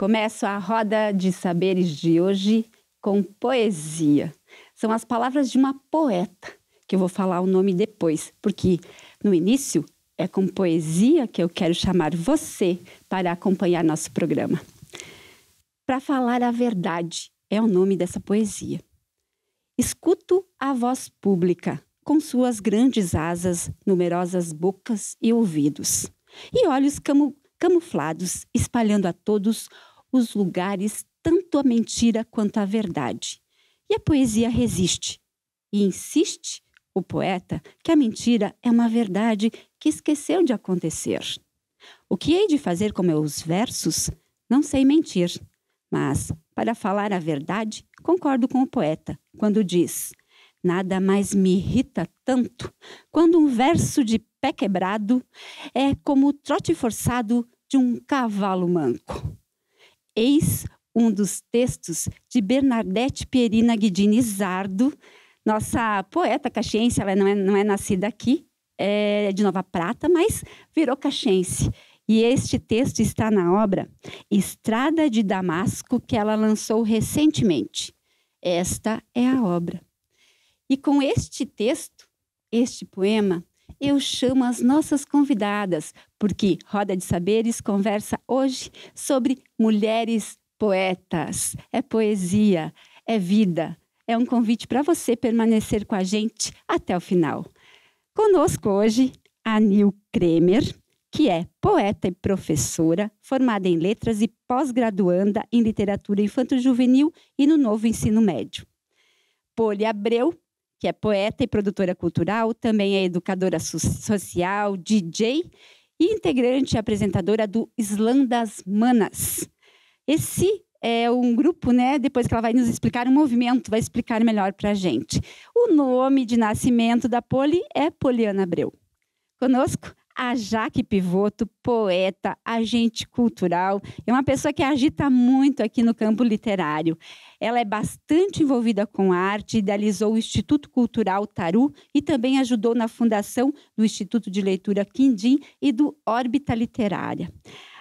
Começo a roda de saberes de hoje com poesia. São as palavras de uma poeta, que eu vou falar o nome depois, porque no início é com poesia que eu quero chamar você para acompanhar nosso programa. Para falar a verdade é o nome dessa poesia. Escuto a voz pública, com suas grandes asas, numerosas bocas e ouvidos, e olhos camuflados, espalhando a todos os lugares tanto a mentira quanto a verdade. E a poesia resiste e insiste o poeta que a mentira é uma verdade que esqueceu de acontecer. O que hei de fazer com meus versos? Não sei mentir, mas para falar a verdade, concordo com o poeta quando diz: Nada mais me irrita tanto quando um verso de pé quebrado é como o trote forçado de um cavalo manco. Eis um dos textos de Bernadette Pierina Guidini Zardo, nossa poeta caxiense, ela não é, não é nascida aqui, é de Nova Prata, mas virou caxiense. E este texto está na obra Estrada de Damasco, que ela lançou recentemente. Esta é a obra. E com este texto, este poema, eu chamo as nossas convidadas, porque Roda de Saberes conversa hoje sobre mulheres poetas. É poesia, é vida. É um convite para você permanecer com a gente até o final. Conosco hoje, a Nil Kremer, que é poeta e professora, formada em letras e pós-graduanda em literatura infanto-juvenil e no novo ensino médio. Poli Abreu que é poeta e produtora cultural, também é educadora social, DJ e integrante e apresentadora do Islã das Manas. Esse é um grupo, né? Depois que ela vai nos explicar um movimento, vai explicar melhor para a gente. O nome de nascimento da Poli é Poliana Abreu. Conosco a Jaque Pivoto, poeta, agente cultural, é uma pessoa que agita muito aqui no campo literário. Ela é bastante envolvida com arte, idealizou o Instituto Cultural Taru e também ajudou na fundação do Instituto de Leitura Quindim e do Órbita Literária.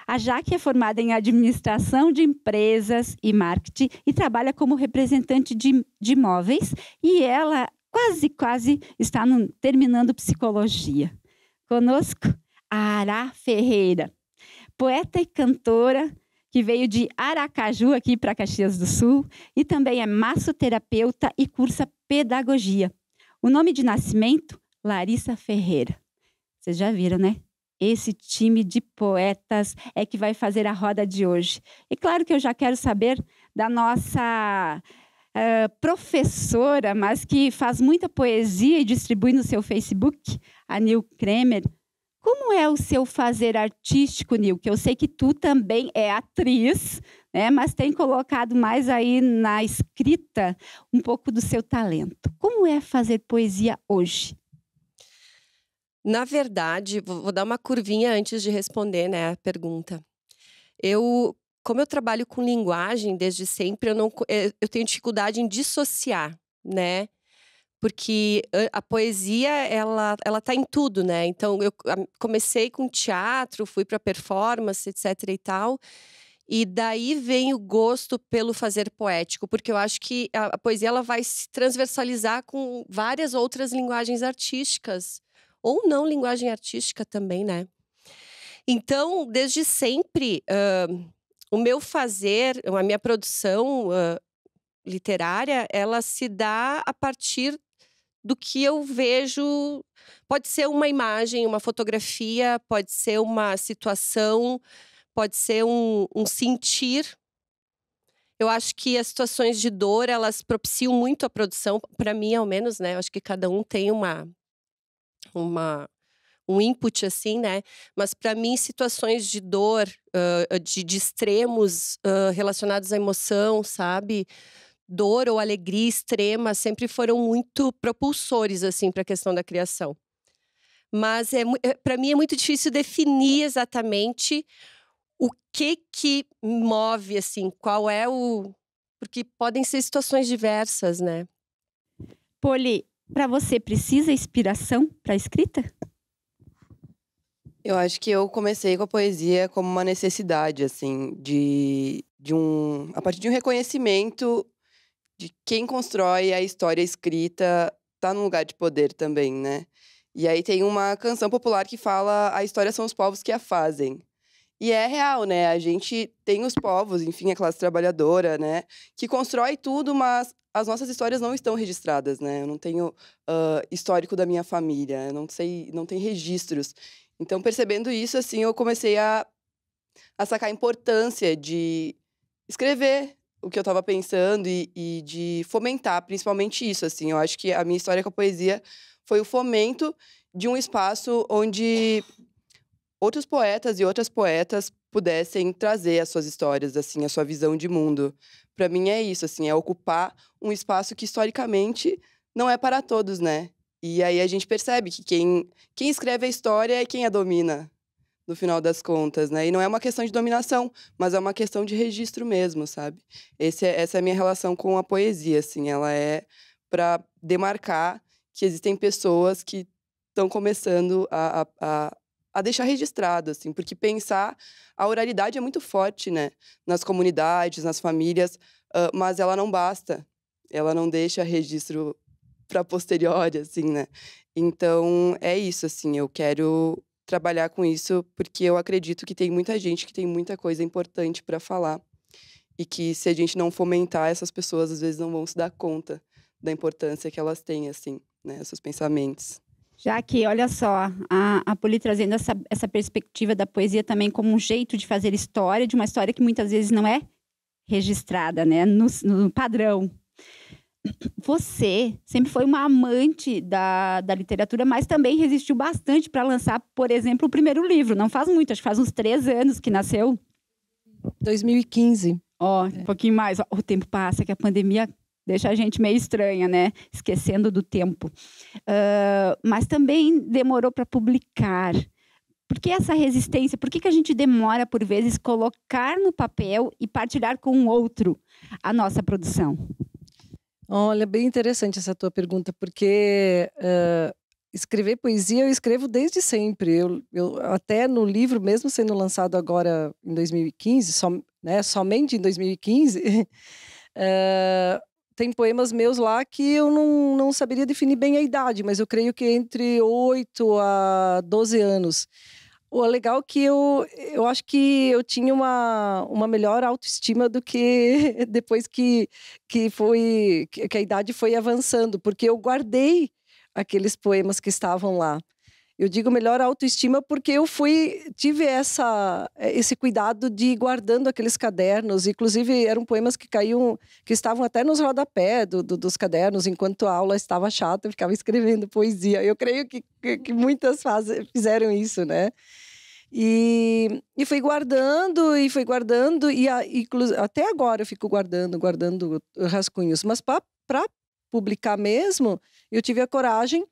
A Jaque é formada em administração de empresas e marketing e trabalha como representante de, de imóveis e ela quase, quase está no, terminando psicologia. Conosco, a Ará Ferreira, poeta e cantora que veio de Aracaju aqui para Caxias do Sul e também é massoterapeuta e cursa pedagogia. O nome de nascimento, Larissa Ferreira. Vocês já viram, né? Esse time de poetas é que vai fazer a roda de hoje. E claro que eu já quero saber da nossa uh, professora, mas que faz muita poesia e distribui no seu Facebook, a Nil Kremer. Como é o seu fazer artístico, Nil? Que eu sei que tu também é atriz, né? mas tem colocado mais aí na escrita um pouco do seu talento. Como é fazer poesia hoje? Na verdade, vou dar uma curvinha antes de responder né, a pergunta. Eu como eu trabalho com linguagem desde sempre, eu, não, eh, eu tenho dificuldade em dissociar, né? Porque a poesia, ela, ela tá em tudo, né? Então, eu comecei com teatro, fui para performance, etc e tal. E daí vem o gosto pelo fazer poético, porque eu acho que a, poesia ela vai se transversalizar com várias outras linguagens artísticas, ou não linguagem artística também, né? Então, desde sempre, uh, o meu fazer, a minha produção uh, literária, ela se dá a partir do que eu vejo. Pode ser uma imagem, uma fotografia, pode ser uma situação, pode ser um, um sentir. Eu acho que as situações de dor elas propiciam muito a produção, para mim, ao menos, né? Eu acho que cada um tem uma uma um input assim, né? Mas para mim, situações de dor, uh, de, de, extremos uh, relacionados à emoção, sabe? Dor ou alegria extrema sempre foram muito propulsores assim para a questão da criação. Mas é, é para mim é muito difícil definir exatamente o que que move assim, qual é o porque podem ser situações diversas, né? Poli, para você precisa inspiração para escrita? Eu acho que eu comecei com a poesia como uma necessidade, assim, de, de um. a partir de um reconhecimento de quem constrói a história escrita tá num lugar de poder também, né? E aí tem uma canção popular que fala a história são os povos que a fazem. E é real, né? A gente tem os povos, enfim, a classe trabalhadora, né? Que constrói tudo, mas as nossas histórias não estão registradas, né? Eu não tenho uh, histórico da minha família, não sei, não tem registros. Então, percebendo isso, assim, eu comecei a, a sacar a importância de escrever o que eu estava pensando e, e, de fomentar, principalmente isso, assim. Eu acho que a minha história com a poesia foi o fomento de um espaço onde outros poetas e outras poetas pudessem trazer as suas histórias, assim, a sua visão de mundo. Para mim é isso, assim, é ocupar um espaço que historicamente não é para todos, né? E aí a gente percebe que quem, quem escreve a história é quem a domina, no final das contas, né? E não é uma questão de dominação, mas é uma questão de registro mesmo, sabe? Esse é, essa é a minha relação com a poesia, assim. Ela é para demarcar que existem pessoas que estão começando a, a, a, deixar registrado, assim. Porque pensar a oralidade é muito forte, né? Nas comunidades, nas famílias, mas ela não basta. Ela não deixa registro para posteriori, assim, né? Então, é isso, assim, eu quero trabalhar com isso porque eu acredito que tem muita gente que tem muita coisa importante para falar e que se a gente não fomentar, essas pessoas às vezes não vão se dar conta da importância que elas têm, assim, né? Seus pensamentos. Já que, olha só, a, a Poli trazendo essa, essa perspectiva da poesia também como um jeito de fazer história, de uma história que muitas vezes não é registrada, né? No, no padrão você sempre foi uma amante da, da literatura, mas também resistiu bastante para lançar, por exemplo, o primeiro livro. Não faz muito, acho que faz uns três anos que nasceu. 2015. Ó, Oh, um pouquinho mais. o tempo passa, que a pandemia deixa a gente meio estranha, né? Esquecendo do tempo. Uh, mas também demorou para publicar. Por que essa resistência? Por que, que a gente demora, por vezes, colocar no papel e partilhar com o outro a nossa produção? Olha, bem interessante essa tua pergunta, porque uh, escrever poesia eu escrevo desde sempre. Eu, eu, até no livro, mesmo sendo lançado agora em 2015, som, né, somente em 2015, uh, eh, tem poemas meus lá que eu não, não saberia definir bem a idade, mas eu creio que entre 8 a 12 anos. O legal é que eu, eu acho que eu tinha uma, uma melhor autoestima do que depois que, que foi que a idade foi avançando, porque eu guardei aqueles poemas que estavam lá. Eu digo melhor autoestima porque eu fui tive essa esse cuidado de ir guardando aqueles cadernos, inclusive eram poemas que caíam que estavam até nos rodapé do, do, dos cadernos enquanto a aula estava chata, eu ficava escrevendo poesia. Eu creio que, que, que muitas faz, fizeram isso, né? E, e fui guardando, e fui guardando, e a, até agora eu fico guardando, guardando rascunhos. Mas para publicar mesmo, eu tive a coragem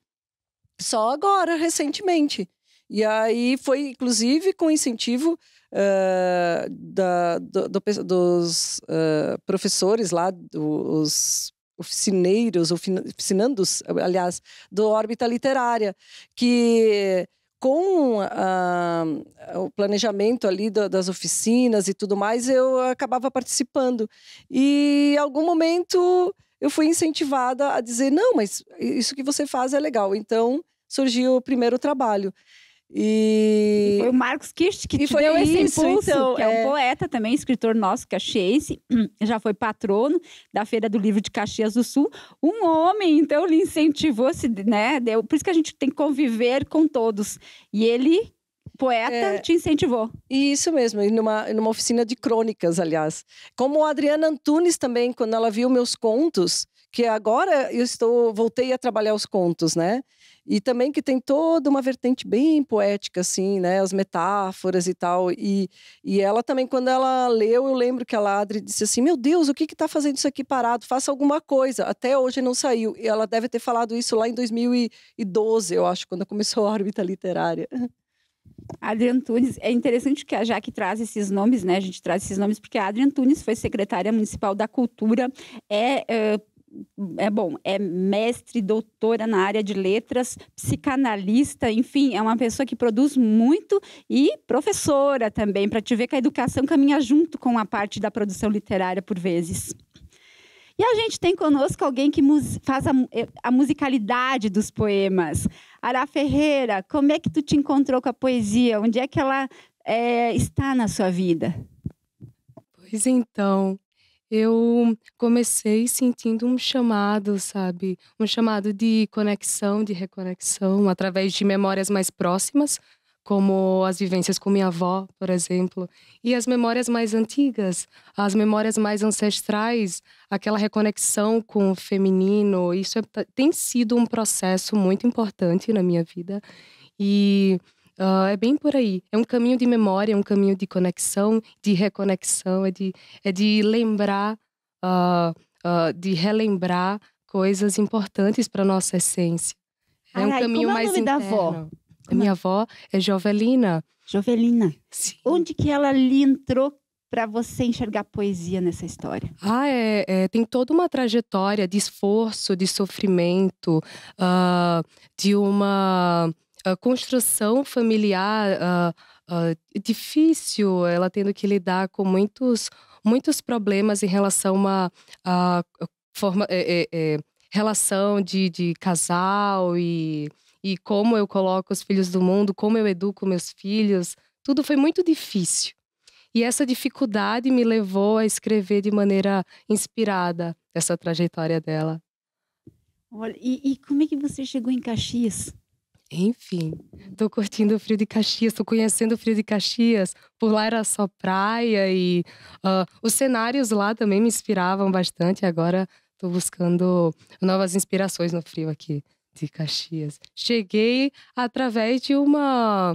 só agora, recentemente. E aí foi, inclusive, com incentivo uh, da, do, do, dos uh, professores lá, dos oficineiros, oficinandos, aliás, do Órbita Literária, que com uh, o planejamento ali do, das oficinas e tudo mais, eu acabava participando. E em algum momento eu fui incentivada a dizer: não, mas isso que você faz é legal. Então surgiu o primeiro trabalho. E... e foi o Marcos Kirst que teve te foi deu esse isso, impulso, então, que é, é, um poeta também, escritor nosso, é caxiense, já foi patrono da Feira do Livro de Caxias do Sul. Um homem, então, lhe incentivou, se né? Deu, por isso que a gente tem que conviver com todos. E ele poeta é, te incentivou. E isso mesmo, numa, numa oficina de crônicas, aliás. Como a Adriana Antunes também, quando ela viu meus contos, que agora eu estou voltei a trabalhar os contos, né? E também que tem toda uma vertente bem poética, assim, né? As metáforas e tal. E, e ela também, quando ela leu, eu lembro que a Ladri disse assim: Meu Deus, o que está fazendo isso aqui parado? Faça alguma coisa. Até hoje não saiu. E ela deve ter falado isso lá em 2012, eu acho, quando começou a órbita literária. Adriana Tunes, é interessante que a Jaque traz esses nomes, né? A gente traz esses nomes porque a Adriana Tunes foi secretária municipal da cultura, é, é é bom, é mestre, doutora na área de letras, psicanalista, enfim, é uma pessoa que produz muito e professora também, para te ver que a educação caminha junto com a parte da produção literária por vezes. E a gente tem conosco alguém que faz a, a musicalidade dos poemas. Ará Ferreira, como é que tu te encontrou com a poesia? Onde é que ela é, está na sua vida? Pois então, eu comecei sentindo um chamado, sabe? Um chamado de conexão, de reconexão, através de memórias mais próximas, como as vivências com minha avó, por exemplo, e as memórias mais antigas, as memórias mais ancestrais, aquela reconexão com o feminino. Isso é, tá, tem sido um processo muito importante na minha vida e uh, é bem por aí. É um caminho de memória, é um caminho de conexão, de reconexão, é de, é de lembrar, uh, uh, de relembrar coisas importantes para nossa essência. É um Ai, caminho como mais é o nome da avó? A minha avó é Jovelina. Jovelina. Sim. Onde que ela lhe entrou para você enxergar poesia nessa história? Ah, é, é, tem toda uma trajetória de esforço, de sofrimento, uh, de uma uh, construção familiar uh, difícil, ela tendo que lidar com muitos, muitos problemas em relação a, forma, é, é, é, relação de, de casal e e como eu coloco os filhos do mundo, como eu educo meus filhos, tudo foi muito difícil. E essa dificuldade me levou a escrever de maneira inspirada essa trajetória dela. Olha, e, e como é que você chegou em Caxias? Enfim, tô curtindo o frio de Caxias, tô conhecendo o frio de Caxias. Por lá era só praia e uh, os cenários lá também me inspiravam bastante. Agora tô buscando novas inspirações no frio aqui de Caxias. Cheguei através de uma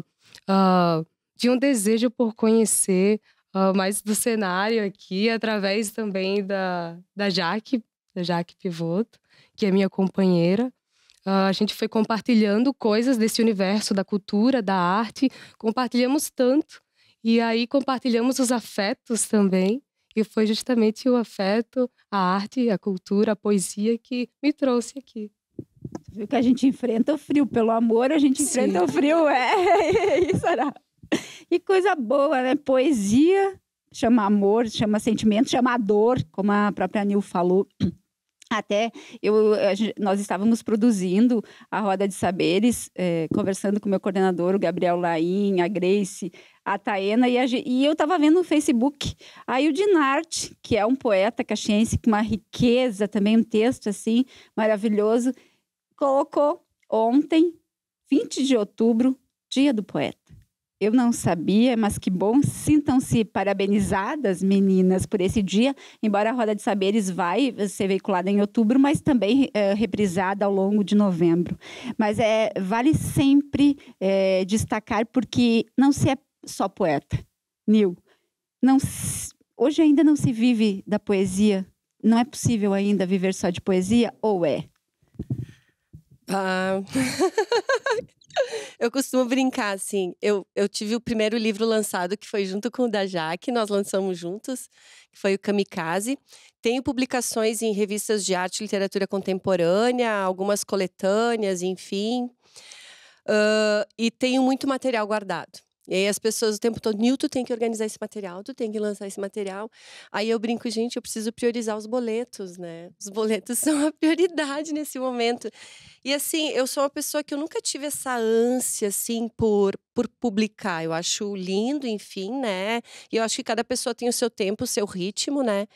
uh, de um desejo por conhecer uh, mais do cenário aqui, através também da, da Jaque, da Jaque Pivoto, que é minha companheira. Uh, a gente foi compartilhando coisas desse universo da cultura, da arte, compartilhamos tanto e aí compartilhamos os afetos também. E foi justamente o afeto, a arte, a cultura, a poesia que me trouxe aqui. Viu que a gente enfrenta o frio, pelo amor, a gente enfrenta o frio, é. é isso era. Né? E coisa boa, né? Poesia chama amor, chama sentimento, chama dor, como a própria Nil falou. Até eu, nós estávamos produzindo a Roda de Saberes, é, conversando com o meu coordenador, o Gabriel Laim, a Grace, a Taena, e, a, e eu estava vendo no Facebook. Aí o Dinarte, que é um poeta caxiense com uma riqueza também, um texto assim maravilhoso, colocou ontem, 20 de outubro, Dia do Poeta. Eu não sabia, mas que bom. Sintam-se parabenizadas, meninas, por esse dia. Embora a Roda de Saberes vai ser veiculada em outubro, mas também é, reprisada ao longo de novembro. Mas é, vale sempre é, destacar, porque não se é só poeta, Nil. Não se, hoje ainda não se vive da poesia. Não é possível ainda viver só de poesia, ou é? Ah, eu costumo brincar assim. Eu, eu tive o primeiro livro lançado, que foi junto com o da Jaque, nós lançamos juntos, que foi o Kamikaze. Tenho publicações em revistas de arte e literatura contemporânea, algumas coletâneas, enfim. Uh, e tenho muito material guardado. E aí as pessoas o tempo todo, Nilton tem que organizar esse material, tu tem que lançar esse material. Aí eu brinco, gente, eu preciso priorizar os boletos, né? Os boletos são a prioridade nesse momento. E assim, eu sou uma pessoa que eu nunca tive essa ânsia assim por por publicar. Eu acho lindo, enfim, né? E eu acho que cada pessoa tem o seu tempo, o seu ritmo, né?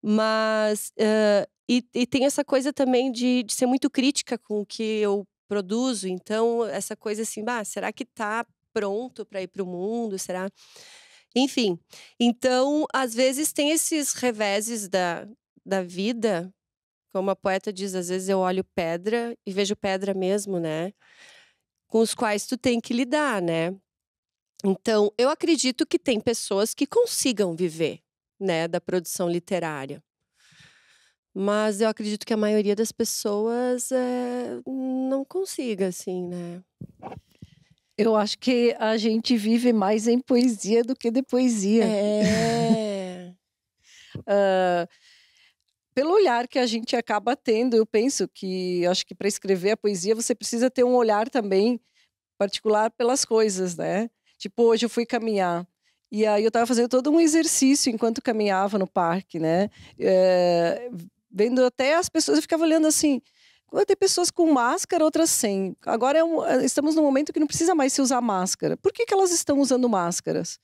Mas uh, e, e, tem essa coisa também de, de ser muito crítica com o que eu produzo. Então, essa coisa assim, bah, será que tá pronto para ir para o mundo? Será? Enfim, então, às vezes tem esses reveses da, da vida. Como a poeta diz, às vezes eu olho pedra e vejo pedra mesmo, né? Com os quais tu tem que lidar, né? Então, eu acredito que tem pessoas que consigam viver, né, da produção literária. Mas eu acredito que a maioria das pessoas é, não consiga, assim, né? Eu acho que a gente vive mais em poesia do que de poesia. É. uh, pelo olhar que a gente acaba tendo, eu penso que acho que para escrever a poesia você precisa ter um olhar também particular pelas coisas, né? Tipo, hoje eu fui caminhar. E aí eu estava fazendo todo um exercício enquanto caminhava no parque, né? É, vendo até as pessoas, eu ficava olhando assim, Vai ter pessoas com máscara, outras sem. Agora é um, é, estamos num momento que não precisa mais se usar máscara. Por que, que elas estão usando máscaras?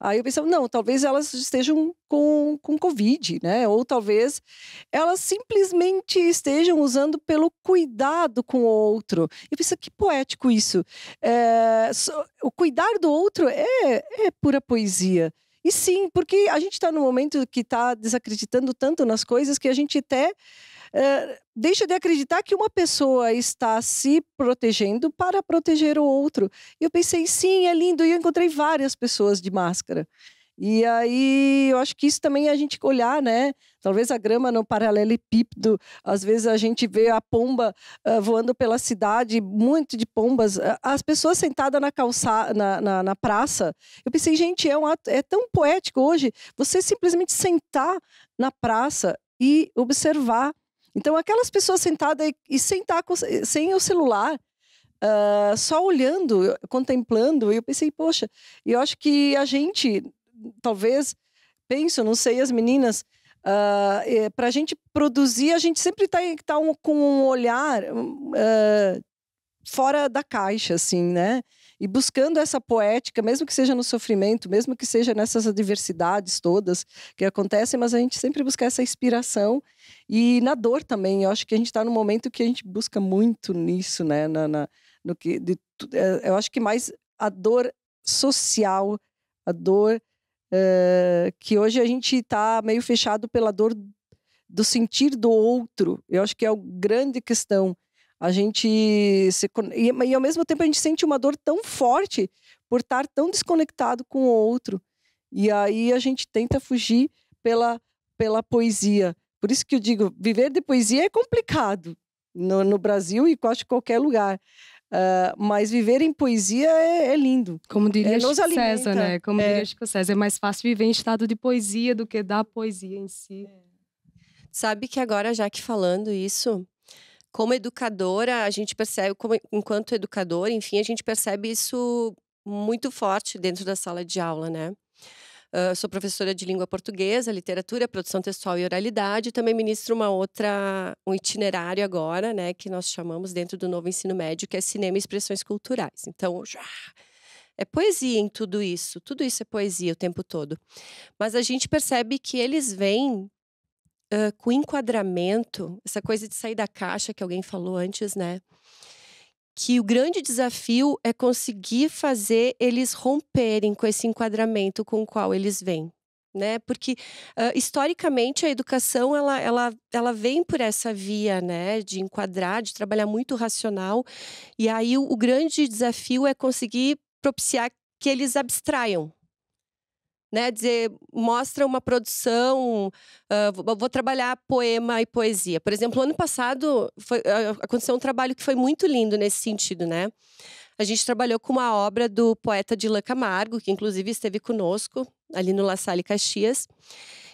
Aí eu pensava, não, talvez elas estejam com, com Covid, né? Ou talvez elas simplesmente estejam usando pelo cuidado com o outro. Eu pensei, que poético isso. É, so, o cuidar do outro é, é pura poesia. E sim, porque a gente está num momento que está desacreditando tanto nas coisas que a gente até eh, deixa de acreditar que uma pessoa está se protegendo para proteger o outro. E eu pensei, sim, é lindo. E eu encontrei várias pessoas de máscara. E aí, eu acho que isso também é a gente olhar, né? Talvez a grama no paralelepípedo, às vezes a gente vê a pomba uh, voando pela cidade, muito de pombas. Eh, as pessoas sentadas na calçada, na, na, na, praça. Eu pensei, gente, é, um ato, é tão poético hoje você simplesmente sentar na praça e observar então, aquelas pessoas sentadas e tá com, sem o celular, uh, só olhando, contemplando, eu pensei, poxa, eu acho que a gente, talvez, penso, não sei, as meninas, uh, ah, é, eh, para a gente produzir, a gente sempre está tá um, com um olhar uh, fora da caixa, assim, né? E buscando essa poética, mesmo que seja no sofrimento, mesmo que seja nessas adversidades todas que acontecem, mas a gente sempre busca essa inspiração e na dor também. Eu acho que a gente está num momento que a gente busca muito nisso, né? Na, na no que, de, é, eu acho que mais a dor social, a dor uh, que hoje a gente está meio fechado pela dor do sentir do outro. Eu acho que é a grande questão a gente se e, e ao mesmo tempo a gente sente uma dor tão forte por estar tão desconectado com o outro. E aí a gente tenta fugir pela pela poesia. Por isso que eu digo, viver de poesia é complicado no, no Brasil e quase qualquer lugar. Uh, mas viver em poesia é, é lindo. Como diria é, Chico César, né? Como é. diria Chico César, é mais fácil viver em estado de poesia do que da poesia em si. É. Sabe que agora, já que falando isso, como educadora, a gente percebe, como, enquanto educadora, enfim, a gente percebe isso muito forte dentro da sala de aula, né? Uh, sou professora de língua portuguesa, literatura, produção textual e oralidade. Também ministro uma outra, um itinerário agora, né, que nós chamamos dentro do novo ensino médio, que é cinema e expressões culturais. Então, já é poesia em tudo isso. Tudo isso é poesia o tempo todo. Mas a gente percebe que eles vêm uh, com enquadramento, essa coisa de sair da caixa que alguém falou antes, né? Que o grande desafio é conseguir fazer eles romperem com esse enquadramento com o qual eles vêm. Né? Porque uh, historicamente a educação ela, ela, ela vem por essa via né? de enquadrar, de trabalhar muito racional. E aí o, o grande desafio é conseguir propiciar que eles abstraiam né? Dizer, mostra uma produção. Uh, vou, trabalhar poema e poesia. Por exemplo, ano passado foi, aconteceu um trabalho que foi muito lindo nesse sentido, né? A gente trabalhou com uma obra do poeta Dilan Camargo, que inclusive esteve conosco ali no La Salle Caxias.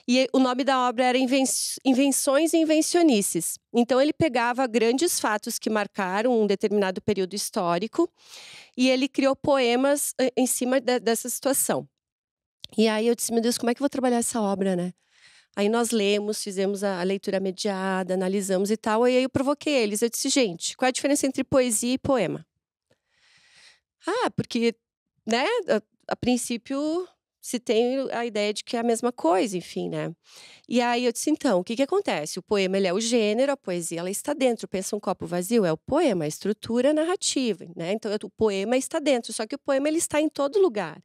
E o nome da obra era Invenções e Invencionices. Então, ele pegava grandes fatos que marcaram um determinado período histórico e ele criou poemas em cima dessa situação. E aí eu disse, meu Deus, como é que eu vou trabalhar essa obra, né? Aí nós lemos, fizemos a leitura mediada, analisamos e tal. E aí eu provoquei eles. Eu disse, gente, qual é a diferença entre poesia e poema? Ah, porque, né, a, a princípio se tem a ideia de que é a mesma coisa, enfim, né? E aí eu disse, então, o que que acontece? O poema, ele é o gênero, a poesia, ela está dentro. Pensa um copo vazio, é o poema, a estrutura narrativa, né? Então, o poema está dentro, só que o poema, ele está em todo lugar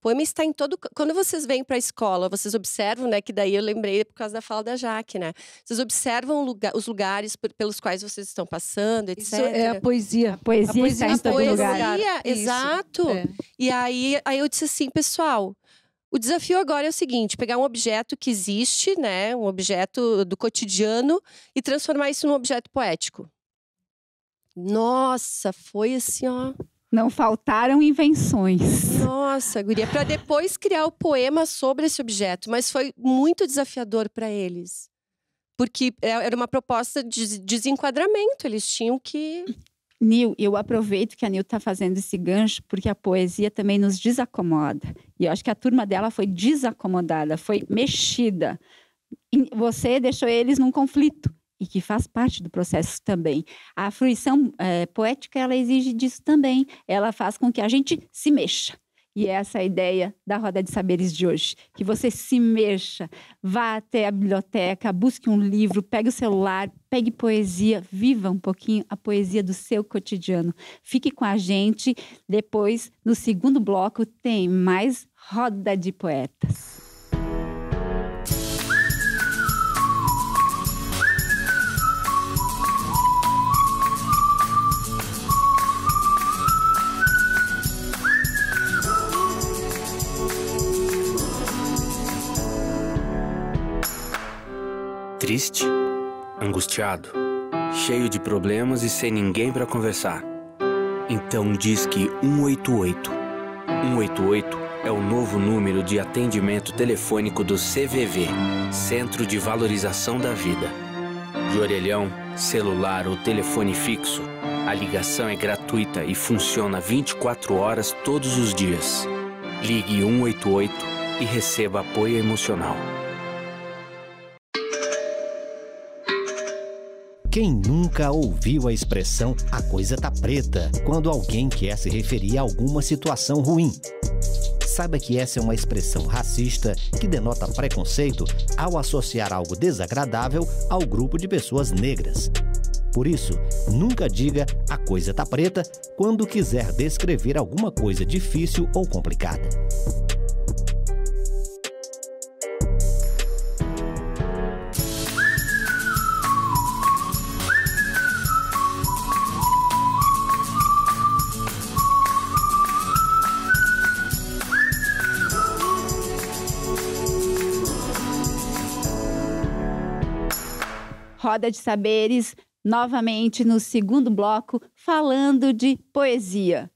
poema está em todo. Quando vocês vêm para a escola, vocês observam, né? Que daí eu lembrei por causa da fala da Jaque, né? Vocês observam lugar, os lugares pelos quais vocês estão passando, etc. Isso é a poesia. A poesia, a poesia está em todo lugar. exato. É. E aí, aí eu disse assim, pessoal. O desafio agora é o seguinte: pegar um objeto que existe, né, um objeto do cotidiano, e transformar isso num objeto poético. Nossa, foi assim, ó. Não faltaram invenções. Nossa, guria, para depois criar o poema sobre esse objeto, mas foi muito desafiador para eles. Porque é, era uma proposta de desenquadramento, eles tinham que Nil, eu aproveito que a Nil está fazendo esse gancho, porque a poesia também nos desacomoda. E eu acho que a turma dela foi desacomodada, foi mexida. E você deixou eles num conflito e que faz parte do processo também. A fruição é, poética ela exige disso também. Ela faz com que a gente se mexa. E é essa é a ideia da Roda de Saberes de hoje. Que você se mexa, vá até a biblioteca, busque um livro, pegue o celular, pegue poesia, viva um pouquinho a poesia do seu cotidiano. Fique com a gente. Depois, no segundo bloco, tem mais Roda de Poetas. Triste, angustiado, cheio de problemas e sem ninguém para conversar. Então diz que 188. 188 é o novo número de atendimento telefônico do CVV, Centro de Valorização da Vida. De orelhão, celular ou telefone fixo, a ligação é gratuita e funciona 24 horas todos os dias. Ligue 188 e receba apoio emocional. Quem nunca ouviu a expressão a coisa tá preta quando alguém quer se referir a alguma situação ruim? Saiba que essa é uma expressão racista que denota preconceito ao associar algo desagradável ao grupo de pessoas negras. Por isso, nunca diga a coisa tá preta quando quiser descrever alguma coisa difícil ou complicada. Roda de Saberes, novamente no segundo bloco, falando de poesia.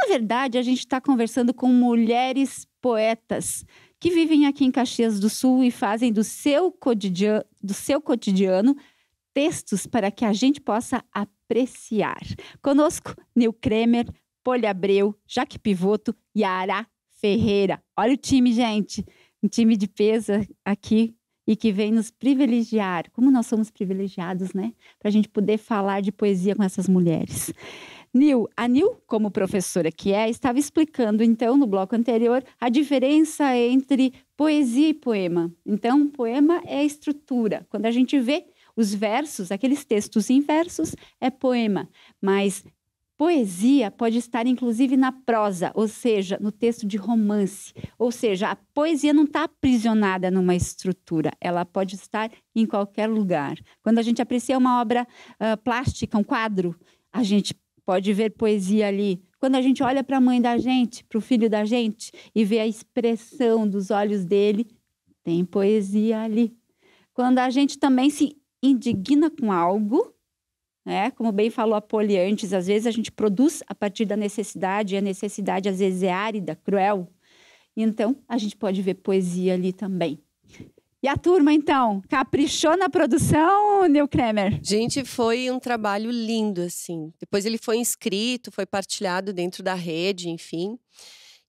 Na verdade, a gente está conversando com mulheres poetas que vivem aqui em Caxias do Sul e fazem do seu cotidiano, do seu cotidiano textos para que a gente possa apreciar. Conosco, Nil Kremer, Polha Abreu, Jaque Pivoto e Ara Ferreira. Olha o time, gente. Um time de peso aqui e que vem nos privilegiar, como nós somos privilegiados, né? Para a gente poder falar de poesia com essas mulheres. Nil, a Nil, como professora que é, estava explicando então no bloco anterior a diferença entre poesia e poema. Então, poema é estrutura. Quando a gente vê os versos, aqueles textos em versos, é poema. Mas Poesia pode estar inclusive na prosa, ou seja, no texto de romance. Ou seja, a poesia não está aprisionada numa estrutura, ela pode estar em qualquer lugar. Quando a gente aprecia uma obra uh, plástica, um quadro, a gente pode ver poesia ali. Quando a gente olha para a mãe da gente, para o filho da gente e vê a expressão dos olhos dele, tem poesia ali. Quando a gente também se indigna com algo, né? Como bem falou a Poli antes, às vezes a gente produz a partir da necessidade, e a necessidade às vezes é árida, cruel. Então, a gente pode ver poesia ali também. E a turma, então, caprichou na produção, Neil Kremer? Gente, foi um trabalho lindo, assim. Depois ele foi inscrito, foi partilhado dentro da rede, enfim.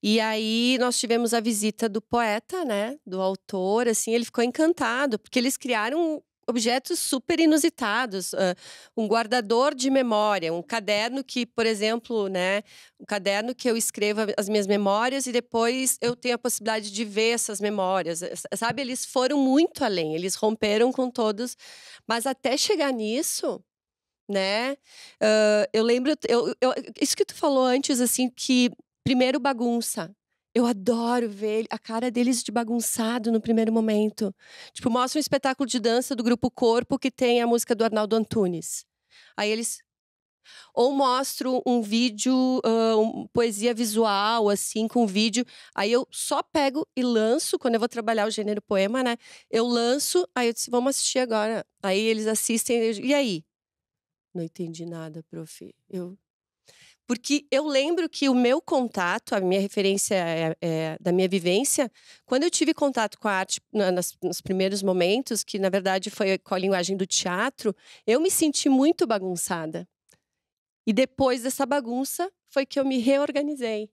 E aí nós tivemos a visita do poeta, né? Do autor, assim. Ele ficou encantado, porque eles criaram objetos super inusitados, um guardador de memória, um caderno que, por exemplo, né, um caderno que eu escreva as minhas memórias e depois eu tenho a possibilidade de ver essas memórias, é, sabe? Eles foram muito além, eles romperam com todos, mas até chegar nisso, né? Uh, eu lembro, eu, eu, isso que tu falou antes, assim, que primeiro bagunça, eu adoro ver a cara deles de bagunçado no primeiro momento. Tipo, mostra um espetáculo de dança do grupo Corpo que tem a música do Arnaldo Antunes. Aí eles ou mostro um vídeo, um, poesia visual, assim, com vídeo. Aí eu só pego e lanço, quando eu vou trabalhar o gênero poema, né? Eu lanço, aí eu disse, vamos assistir agora. Aí eles assistem, e aí? Não entendi nada, prof. Eu, porque eu lembro que o meu contato, a minha referência é, é, da minha vivência, quando eu tive contato com a arte na, nas, nos primeiros momentos, que na verdade foi com a linguagem do teatro, eu me senti muito bagunçada. E depois dessa bagunça foi que eu me reorganizei.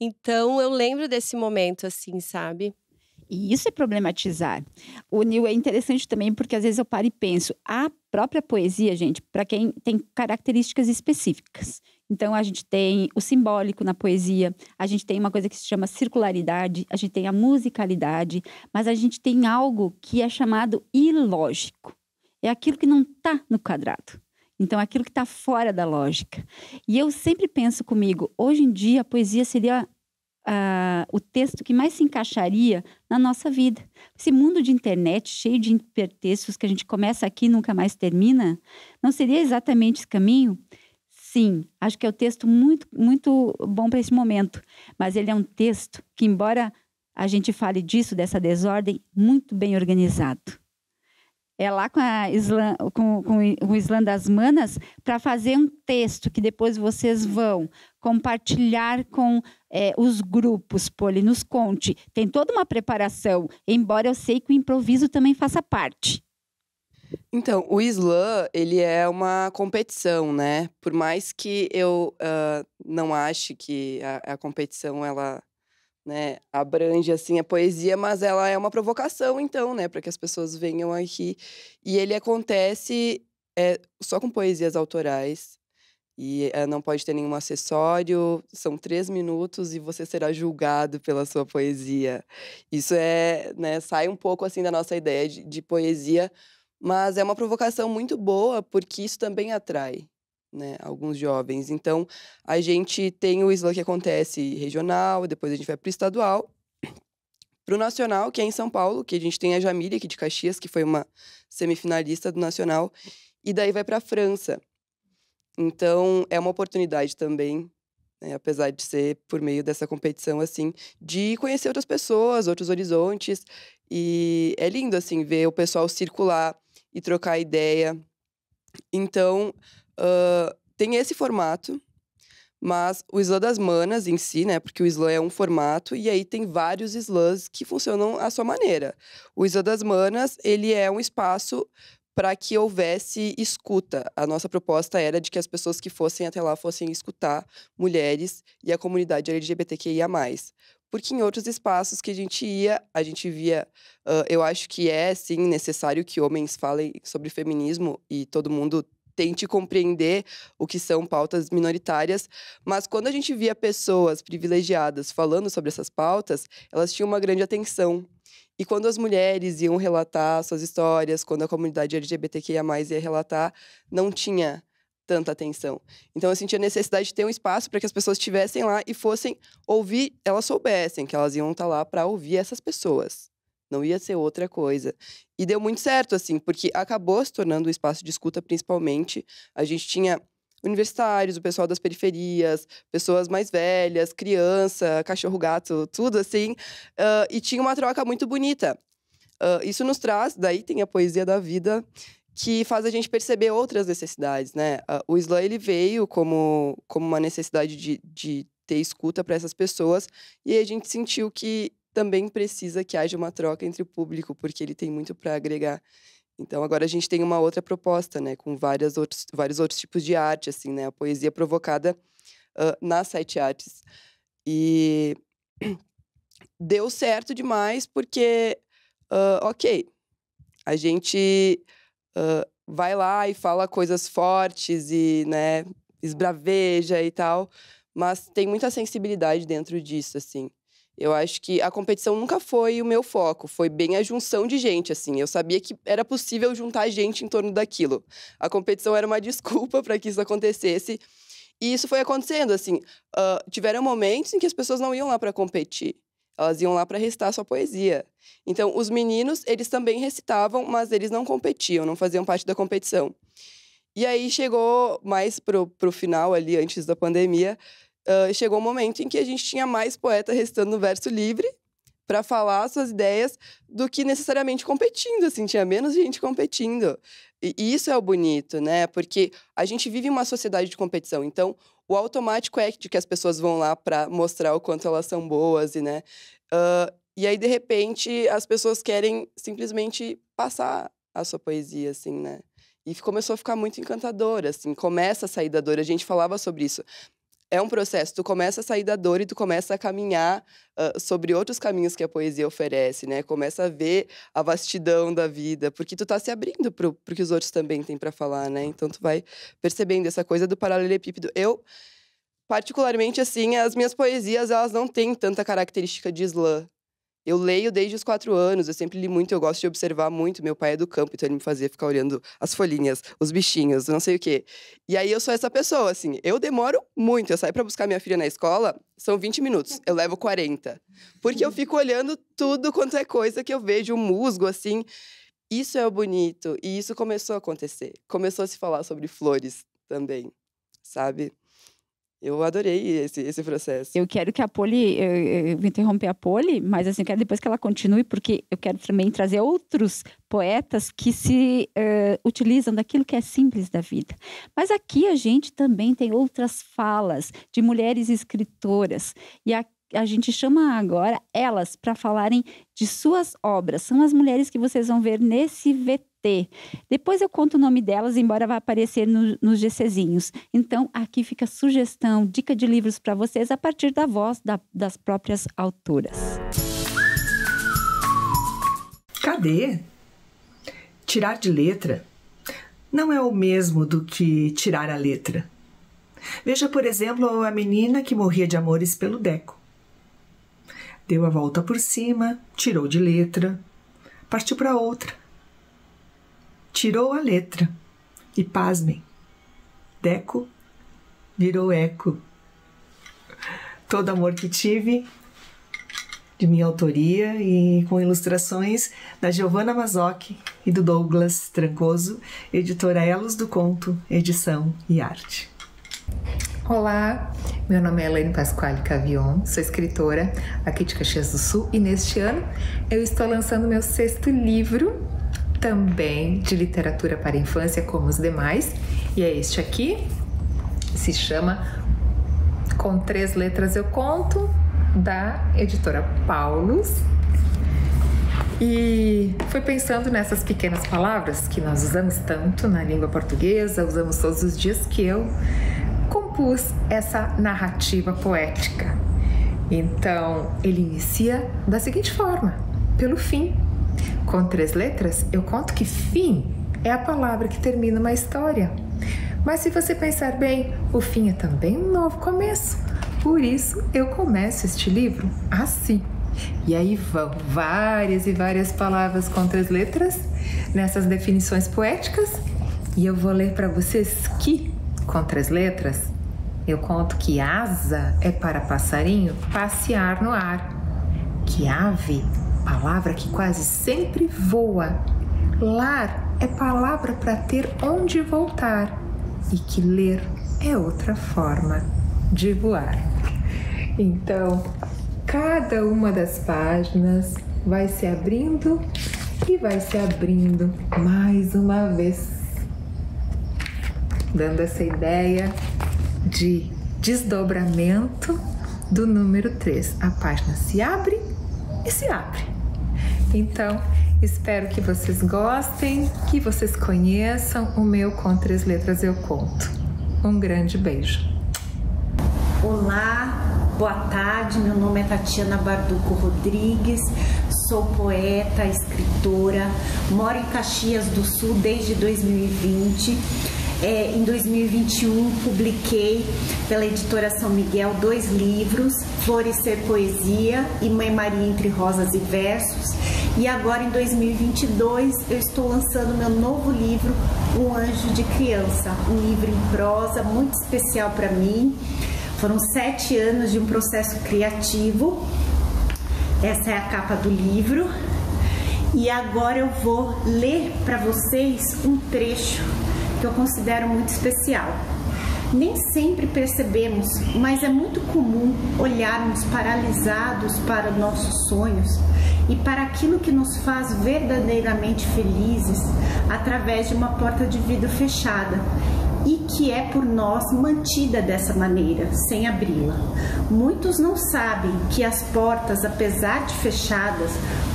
Então eu lembro desse momento, assim, sabe? E isso é problematizar. O Neil é interessante também porque às vezes eu paro e penso, a própria poesia, gente, para quem tem características específicas. Então a gente tem o simbólico na poesia, a gente tem uma coisa que se chama circularidade, a gente tem a musicalidade, mas a gente tem algo que é chamado ilógico. É aquilo que não está no quadrado. Então, é aquilo que está fora da lógica. E eu sempre penso comigo, hoje em dia a poesia seria ah, o texto que mais se encaixaria na nossa vida. Esse mundo de internet cheio de hipertextos que a gente começa aqui e nunca mais termina, não seria exatamente esse caminho? Sim, acho que é um texto muito, muito bom para esse momento. Mas ele é um texto que, embora a gente fale disso, dessa desordem, muito bem organizado. É lá com, a Islã, com, com, com o Islã das Manas para fazer um texto que depois vocês vão compartilhar com é, os grupos, Poli, nos conte. Tem toda uma preparação, embora eu sei que o improviso também faça parte. Então, o slam, ele é uma competição, né? Por mais que eu uh, não ache que a, a competição, ela né, abrange assim a poesia, mas ela é uma provocação, então, né? Para que as pessoas venham aqui. E ele acontece é, só com poesias autorais, e é, não pode ter nenhum acessório. São três minutos e você será julgado pela sua poesia. Isso é, né, sai um pouco assim da nossa ideia de, de poesia, mas é uma provocação muito boa porque isso também atrai. Né, alguns jovens. Então, a gente tem o Isla que acontece regional, depois a gente vai para o estadual para o Nacional, que é em São Paulo, que a gente tem a Jamília aqui de Caxias, que foi uma semifinalista do Nacional, e daí vai para a França. Então, é uma oportunidade também, né, apesar de ser por meio dessa competição, assim, de conhecer outras pessoas, outros horizontes. E é lindo, assim, ver o pessoal circular e trocar ideia. Então, uh, tem esse formato, mas o Islã das Manas em si, né? Porque o Islã é um formato e aí tem vários slãs que funcionam à sua maneira. O Islã das Manas, ele é um espaço para que houvesse escuta. A nossa proposta era de que as pessoas que fossem até lá fossem escutar mulheres e a comunidade LGBTQIA. Porque em outros espaços que a gente ia, a gente via. Uh, eu acho que é, sim, necessário que homens falem sobre feminismo e todo mundo tente compreender o que são pautas minoritárias, mas quando a gente via pessoas privilegiadas falando sobre essas pautas, elas tinham uma grande atenção. E quando as mulheres iam relatar suas histórias, quando a comunidade LGBTQIA+, ia relatar, não tinha tanta atenção. Então eu sentia necessidade de ter um espaço para que as pessoas estivessem lá e fossem ouvir, elas soubessem que elas iam estar tá lá para ouvir essas pessoas. Não ia ser outra coisa. E deu muito certo, assim, porque acabou se tornando um espaço de escuta, principalmente. A gente tinha universitários, o pessoal das periferias, pessoas mais velhas, criança, cachorro, gato, tudo assim. Uh, e tinha uma troca muito bonita. Uh, isso nos traz, daí tem a poesia da vida, que faz a gente perceber outras necessidades, né? Uh, o slam, ele veio como, como uma necessidade de, de ter escuta para essas pessoas, e a gente sentiu que também precisa que haja uma troca entre o público, porque ele tem muito para agregar. Então agora a gente tem uma outra proposta, né, com várias outros, vários outros tipos de arte, assim, né, a poesia provocada uh, na site artes e deu certo demais porque, uh, ok, a gente uh, vai lá e fala coisas fortes e, né, esbraveja e tal, mas tem muita sensibilidade dentro disso, assim. Eu acho que a competição nunca foi o meu foco, foi bem a junção de gente, assim. Eu sabia que era possível juntar gente em torno daquilo. A competição era uma desculpa para que isso acontecesse. E isso foi acontecendo, assim. Uh, tiveram momentos em que as pessoas não iam lá para competir. Elas iam lá para recitar sua poesia. Então, os meninos, eles também recitavam, mas eles não competiam, não faziam parte da competição. E aí chegou mais pro, pro final ali, antes da pandemia, chegou um momento em que a gente tinha mais poeta restando no verso livre para falar suas ideias do que necessariamente competindo, assim, tinha menos gente competindo. E isso é o bonito, né? Porque a gente vive uma sociedade de competição, então o automático é de que as pessoas vão lá para mostrar o quanto elas são boas e, né? Uh, e aí, de repente, as pessoas querem simplesmente passar a sua poesia, assim, né? E começou a ficar muito encantadora, assim, começa a sair da dor. A gente falava sobre isso é um processo. Tu começa a sair da dor e tu começa a caminhar uh, sobre outros caminhos que a poesia oferece, né? Começa a ver a vastidão da vida, porque tu tá se abrindo pro, pro que os outros também têm para falar, né? Então tu vai percebendo essa coisa do paralelepípedo. Eu particularmente assim, as minhas poesias, elas não têm tanta característica de slam, eu leio desde os quatro anos, eu sempre li muito, eu gosto de observar muito. Meu pai é do campo, então ele me fazia ficar olhando as folhinhas, os bichinhos, não sei o quê. E aí eu sou essa pessoa, assim. Eu demoro muito. Eu saio para buscar minha filha na escola, são 20 minutos. Eu levo 40. Porque eu fico olhando tudo quanto é coisa que eu vejo, O musgo, assim. Isso é o bonito. E isso começou a acontecer. Começou a se falar sobre flores também, sabe? eu adorei esse, esse processo. Eu quero que a Poli, eu, vou interromper a Poli, mas assim, eu quero depois que ela continue, porque eu quero também trazer outros poetas que se uh, utilizam daquilo que é simples da vida. Mas aqui a gente também tem outras falas de mulheres escritoras. E a, a gente chama agora elas para falarem de suas obras. São as mulheres que vocês vão ver nesse VT ter. Depois eu conto o nome delas, embora vá aparecer no, nos GCzinhos. Então, aqui fica sugestão, dica de livros para vocês a partir da voz da, das próprias autoras. Cadê? Tirar de letra não é o mesmo do que tirar a letra. Veja, por exemplo, a menina que morria de amores pelo Deco. Deu a volta por cima, tirou de letra, partiu para outra tirou a letra. E pasmem, Deco virou eco. Todo amor que tive, de minha autoria e com ilustrações da Giovanna Mazzocchi e do Douglas Trancoso, editora Elos do Conto, Edição e Arte. Olá, meu nome é Helene Pasquale Cavion, sou escritora aqui de Caxias do Sul e neste ano eu estou lançando meu sexto livro, também de literatura para infância, como os demais, e é este aqui, se chama Com Três Letras Eu Conto, da editora Paulus. E foi pensando nessas pequenas palavras que nós usamos tanto na língua portuguesa, usamos todos os dias, que eu compus essa narrativa poética. Então, ele inicia da seguinte forma: pelo fim, com três letras, eu conto que fim é a palavra que termina uma história. Mas se você pensar bem, o fim é também um novo começo. Por isso, eu começo este livro assim. E aí vão várias e várias palavras com três letras nessas definições poéticas. E eu vou ler para vocês que, com três letras, eu conto que asa é para passarinho passear no ar, que ave palavra que quase sempre voa. Lar é palavra para ter onde voltar e que ler é outra forma de voar. Então, cada uma das páginas vai se abrindo e vai se abrindo mais uma vez, dando essa ideia de desdobramento do número 3. A página se abre e se abre. Então, espero que vocês gostem, que vocês conheçam o meu Com Três Letras Eu Conto. Um grande beijo. Olá, boa tarde. Meu nome é Tatiana Barduco Rodrigues, sou poeta, escritora, moro em Caxias do Sul desde 2020. É, em 2021 publiquei pela editora São Miguel dois livros, Florescer Poesia e Mãe Maria entre Rosas e Versos, e agora em 2022 eu estou lançando meu novo livro, O Anjo de Criança, um livro em prosa muito especial para mim. Foram sete anos de um processo criativo. Essa é a capa do livro. E agora eu vou ler para vocês um trecho que eu considero muito especial nem sempre percebemos, mas é muito comum olharmos paralisados para nossos sonhos e para aquilo que nos faz verdadeiramente felizes através de uma porta de vidro fechada e que é por nós mantida dessa maneira, sem abri-la. Muitos não sabem que as portas, apesar de fechadas,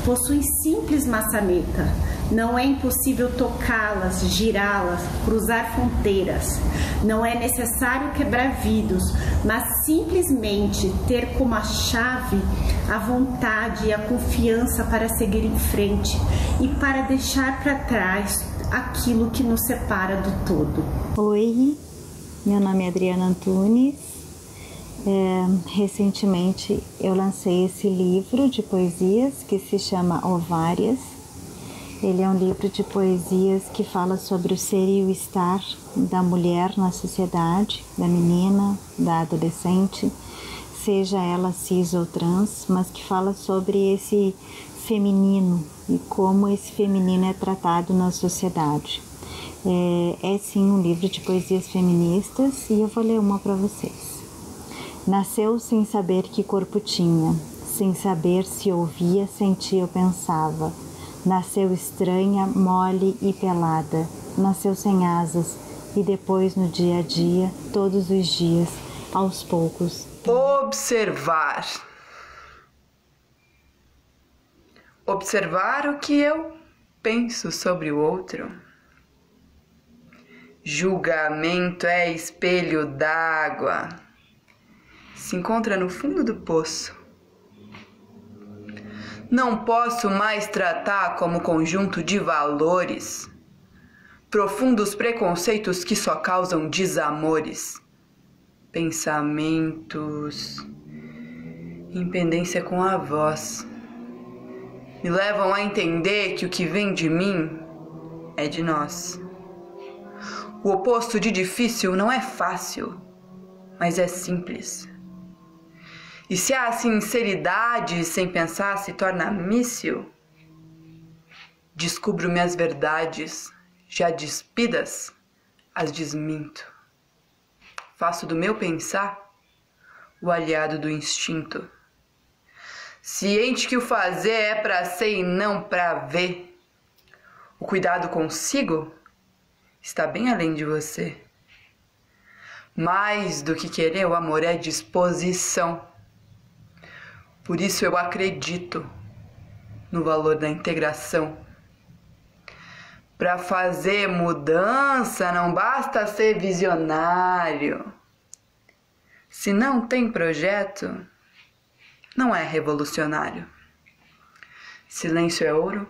possuem simples maçaneta. Não é impossível tocá-las, girá-las, cruzar fronteiras. Não é necessário quebrar vidros, mas simplesmente ter como a chave a vontade e a confiança para seguir em frente e para deixar para trás aquilo que nos separa do todo. Oi, meu nome é Adriana Antunes. É, recentemente eu lancei esse livro de poesias que se chama Ovárias. Ele é um livro de poesias que fala sobre o ser e o estar da mulher na sociedade, da menina, da adolescente, seja ela cis ou trans, mas que fala sobre esse feminino e como esse feminino é tratado na sociedade. É, é sim um livro de poesias feministas e eu vou ler uma para vocês. Nasceu sem saber que corpo tinha, sem saber se ouvia, sentia ou pensava. Nasceu estranha, mole e pelada, nasceu sem asas e depois no dia a dia, todos os dias, aos poucos. Observar. observar o que eu penso sobre o outro. Julgamento é espelho d'água. Se encontra no fundo do poço. Não posso mais tratar como conjunto de valores profundos preconceitos que só causam desamores, pensamentos, pendência com a voz me levam a entender que o que vem de mim é de nós. O oposto de difícil não é fácil, mas é simples. E se a sinceridade sem pensar se torna míssil, descubro minhas verdades já despidas, as desminto. Faço do meu pensar o aliado do instinto ciente que o fazer é para ser e não para ver. O cuidado consigo está bem além de você. Mais do que querer, o amor é disposição. Por isso eu acredito no valor da integração. Para fazer mudança não basta ser visionário. Se não tem projeto, não é revolucionário. Silêncio é ouro,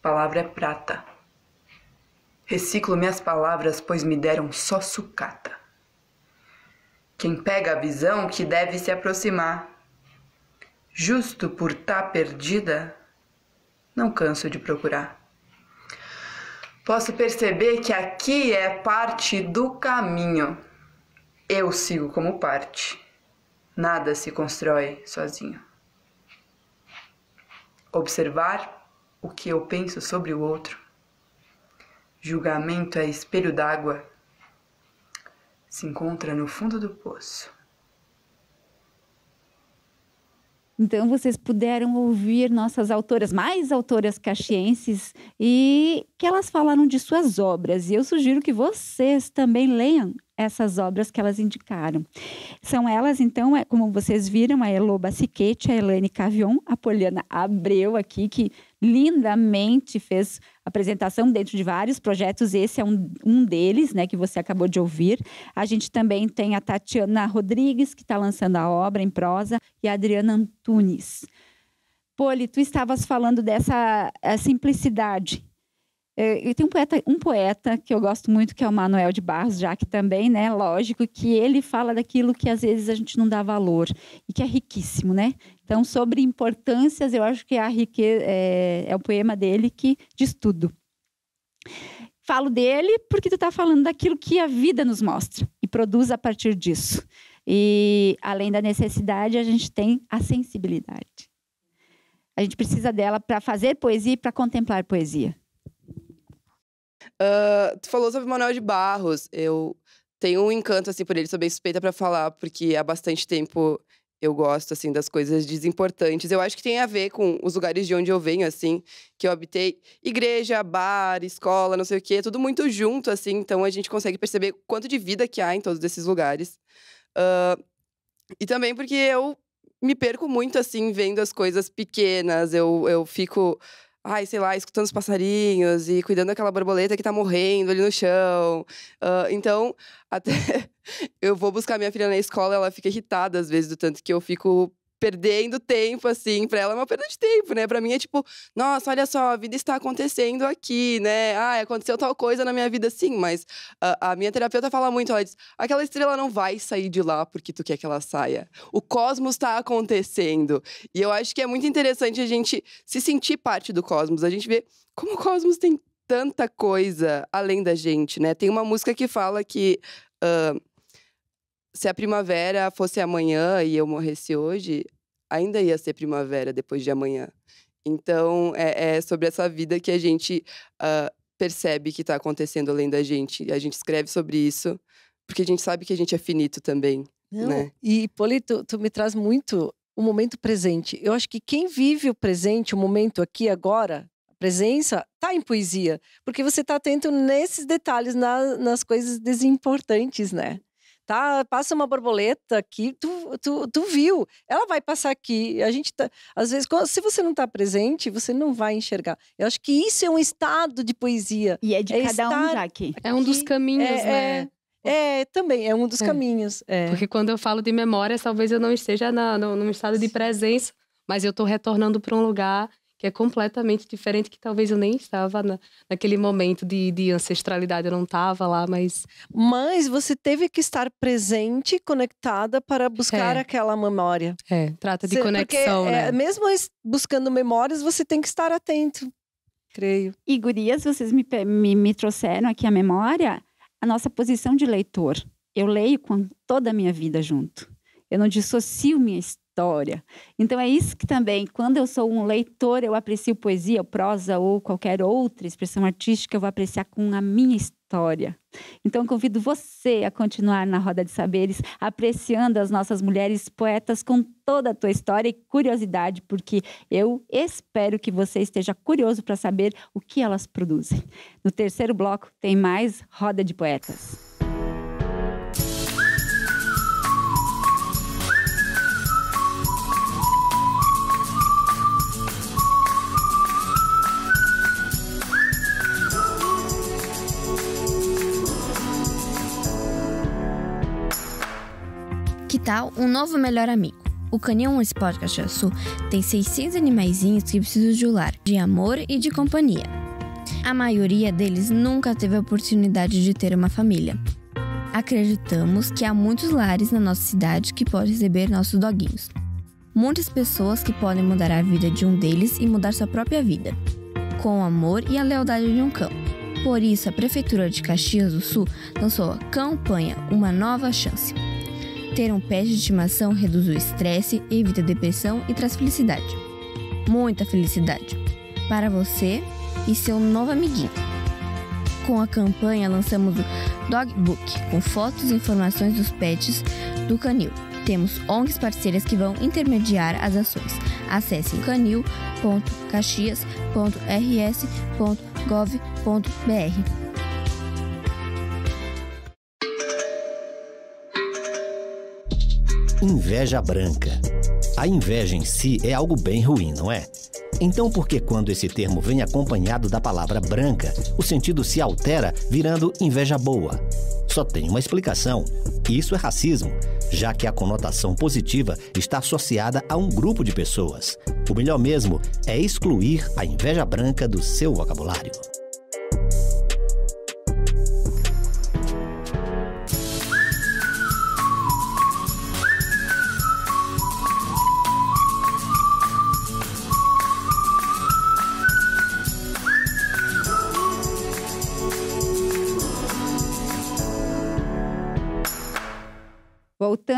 palavra é prata. Reciclo minhas palavras, pois me deram só sucata. Quem pega a visão que deve se aproximar, justo por tá perdida, não canso de procurar. Posso perceber que aqui é parte do caminho. Eu sigo como parte. Nada se constrói sozinho. Observar o que eu penso sobre o outro. Julgamento é espelho d'água. Se encontra no fundo do poço. Então vocês puderam ouvir nossas autoras, mais autoras caxienses, e que elas falaram de suas obras. E eu sugiro que vocês também leiam essas obras que elas indicaram. São elas, então, é, como vocês viram, a Elô Baciquete, a Elaine Cavion, a Poliana Abreu aqui, que lindamente fez apresentação dentro de vários projetos. Esse é um, um deles, né, que você acabou de ouvir. A gente também tem a Tatiana Rodrigues, que está lançando a obra em prosa, e a Adriana Antunes. Poli, tu estavas falando dessa eh, simplicidade é, e tem um poeta, um poeta que eu gosto muito, que é o Manuel de Barros, já que também, né? Lógico, que ele fala daquilo que às vezes a gente não dá valor e que é riquíssimo, né? Então, sobre importâncias, eu acho que a riqueza é, é o poema dele que diz tudo. Falo dele porque tu está falando daquilo que a vida nos mostra e produz a partir disso. E além da necessidade, a gente tem a sensibilidade. A gente precisa dela para fazer poesia e para contemplar poesia. Uh, tu falou sobre Manuel de Barros. Eu tenho um encanto, assim, por ele. Sou bem suspeita para falar, porque há bastante tempo eu gosto, assim, das coisas desimportantes. Eu acho que tem a ver com os lugares de onde eu venho, assim, que eu habitei. Igreja, bar, escola, não sei o quê. Tudo muito junto, assim. Então, a gente consegue perceber quanto de vida que há em todos esses lugares. Uh, e também porque eu me perco muito, assim, vendo as coisas pequenas. Eu, eu fico ai, sei lá, escutando os passarinhos e cuidando daquela borboleta que tá morrendo ali no chão. Uh, então, até eu vou buscar minha filha na escola, ela fica irritada às vezes do tanto que eu fico perdendo tempo, assim. Pra ela é uma perda de tempo, né? Pra mim é tipo, nossa, olha só, a vida está acontecendo aqui, né? Ah, aconteceu tal coisa na minha vida, sim. Mas a, a minha terapeuta fala muito, ela diz, aquela estrela não vai sair de lá porque tu quer que ela saia. O cosmos está acontecendo. E eu acho que é muito interessante a gente se sentir parte do cosmos. A gente vê como o cosmos tem tanta coisa além da gente, né? Tem uma música que fala que... Uh, se a primavera fosse amanhã e eu morresse hoje, ainda ia ser primavera depois de amanhã. Então, é, é sobre essa vida que a gente uh, percebe que está acontecendo além da gente. A gente escreve sobre isso, porque a gente sabe que a gente é finito também. Não, né? E, Polito, tu me traz muito o momento presente. Eu acho que quem vive o presente, o momento aqui, agora, a presença está em poesia, porque você está atento nesses detalhes, na, nas coisas desimportantes, né? tá, passa uma borboleta aqui, tu, tu, tu viu, ela vai passar aqui. A gente tá, às vezes, se você não está presente, você não vai enxergar. Eu acho que isso é um estado de poesia. E é de é cada um, Jaque. É um dos caminhos, é, né? É... É, também, é um dos é. caminhos. É. Porque quando eu falo de memórias, talvez eu não esteja na, no, num estado de presença, mas eu estou retornando para um lugar que é completamente diferente, que talvez eu nem estava na, naquele momento de, de ancestralidade, eu não estava lá, mas. Mas você teve que estar presente, conectada para buscar é. aquela memória. É, trata de você, conexão, porque, é, né? É, mesmo buscando memórias, você tem que estar atento, creio. E gurias, vocês me, me, me trouxeram aqui a memória, a nossa posição de leitor. Eu leio com toda a minha vida junto. Eu não dissocio minha, história. Então é isso que também, quando eu sou um leitor, eu aprecio poesia, ou prosa ou qualquer outra expressão artística, eu vou apreciar com a minha história. Então convido você a continuar na Roda de Saberes, apreciando as nossas mulheres poetas com toda a tua história e curiosidade, porque eu espero que você esteja curioso para saber o que elas produzem. No terceiro bloco tem mais Roda de Poetas. um novo melhor amigo. O Canhão Sport Cachaçu tem 600 animaizinhos que precisam de um lar, de amor e de companhia. A maioria deles nunca teve a oportunidade de ter uma família. Acreditamos que há muitos lares na nossa cidade que podem receber nossos doguinhos. Muitas pessoas que podem mudar a vida de um deles e mudar sua própria vida, com o amor e a lealdade de um cão. Por isso, a Prefeitura de Caxias do Sul lançou a Campanha Uma Nova Chance. Ter um pet de estimação reduz o estresse, evita depressão e traz felicidade. Muita felicidade para você e seu novo amiguinho. Com a campanha lançamos o Dog Book com fotos e informações dos pets do canil. Temos ONGs parceiras que vão intermediar as ações. Acesse canil.caxias.rs.gov.br. inveja branca. A inveja em si é algo bem ruim, não é? Então, por que quando esse termo vem acompanhado da palavra branca, o sentido se altera virando inveja boa? Só tem uma explicação. Isso é racismo, já que a conotação positiva está associada a um grupo de pessoas. O melhor mesmo é excluir a inveja branca do seu vocabulário.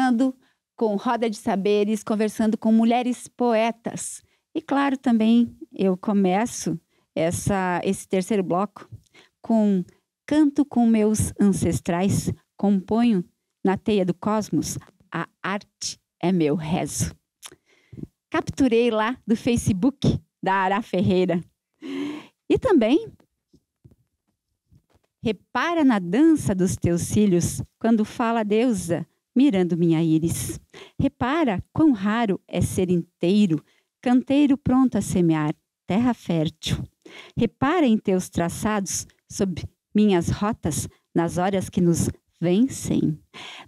conversando com Roda de Saberes, conversando com mulheres poetas. E claro, também eu começo essa, esse terceiro bloco com Canto com Meus Ancestrais, componho na teia do cosmos, a arte é meu rezo. Capturei lá do Facebook da Ara Ferreira. E também repara na dança dos teus cílios quando fala a deusa mirando minha íris. Repara quão raro é ser inteiro, canteiro pronto a semear, terra fértil. Repara em teus traçados sob minhas rotas nas horas que nos vencem.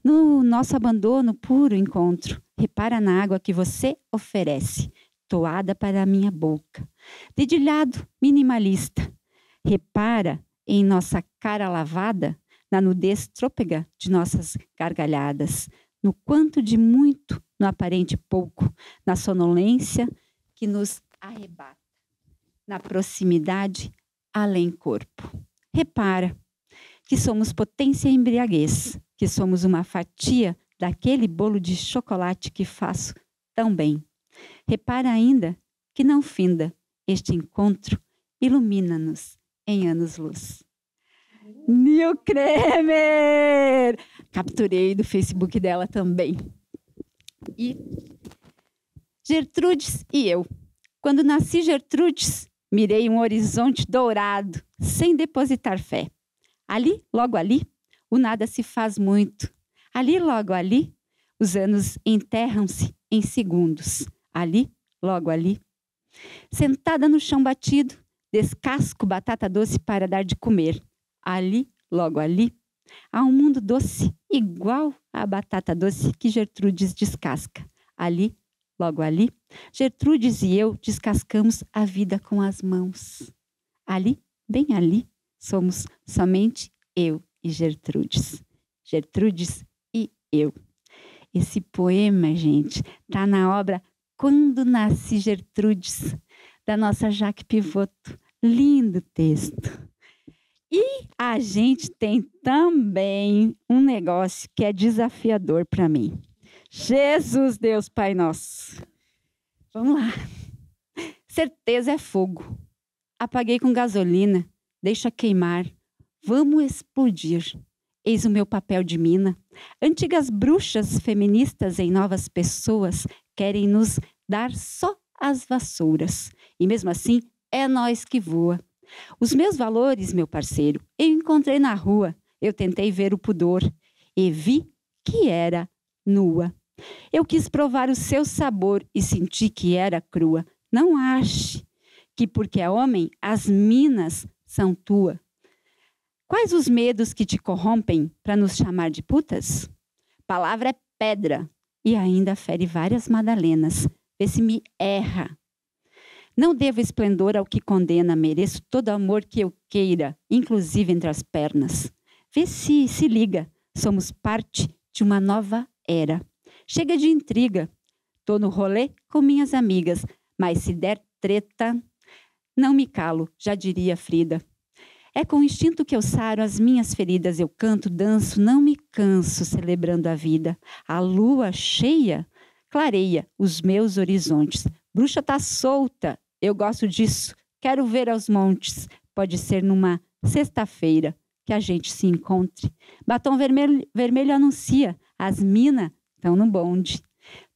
No nosso abandono puro encontro, repara na água que você oferece, toada para a minha boca. Dedilhado minimalista, repara em nossa cara lavada na nudez trôpega de nossas gargalhadas, no quanto de muito, no aparente pouco, na sonolência que nos arrebata, na proximidade além corpo. Repara que somos potência e embriaguez, que somos uma fatia daquele bolo de chocolate que faço tão bem. Repara ainda que não finda este encontro, ilumina-nos em anos-luz. Nil Kremer! Capturei do Facebook dela também. E Gertrudes e eu. Quando nasci Gertrudes, mirei um horizonte dourado, sem depositar fé. Ali, logo ali, o nada se faz muito. Ali, logo ali, os anos enterram-se em segundos. Ali, logo ali. Sentada no chão batido, descasco batata doce para dar de comer. Ali, logo ali, há um mundo doce, igual à batata doce que Gertrudes descasca. Ali, logo ali, Gertrudes e eu descascamos a vida com as mãos. Ali, bem ali, somos somente eu e Gertrudes. Gertrudes e eu. Esse poema, gente, tá na obra Quando Nasce Gertrudes, da nossa Jaque Pivoto. Lindo texto. E a gente tem também um negócio que é desafiador para mim. Jesus, Deus, Pai Nosso. Vamos lá. Certeza é fogo. Apaguei com gasolina, deixa queimar. Vamos explodir. Eis o meu papel de mina. Antigas bruxas feministas em novas pessoas querem nos dar só as vassouras. E mesmo assim, é nós que voa. Os meus valores, meu parceiro, eu encontrei na rua. Eu tentei ver o pudor e vi que era nua. Eu quis provar o seu sabor e senti que era crua. Não ache que porque é homem as minas são tua. Quais os medos que te corrompem para nos chamar de putas? Palavra é pedra e ainda fere várias madalenas. Vê se me erra. Não devo esplendor ao que condena, mereço todo amor que eu queira, inclusive entre as pernas. Vê se se liga, somos parte de uma nova era. Chega de intriga. Tô no rolê com minhas amigas, mas se der treta, não me calo, já diria Frida. É com instinto que eu saro as minhas feridas, eu canto, danço, não me canso celebrando a vida. A lua cheia clareia os meus horizontes. Bruxa tá solta, eu gosto disso. Quero ver aos montes. Pode ser numa sexta-feira que a gente se encontre. Batom vermelho, vermelho anuncia. As minas estão no bonde.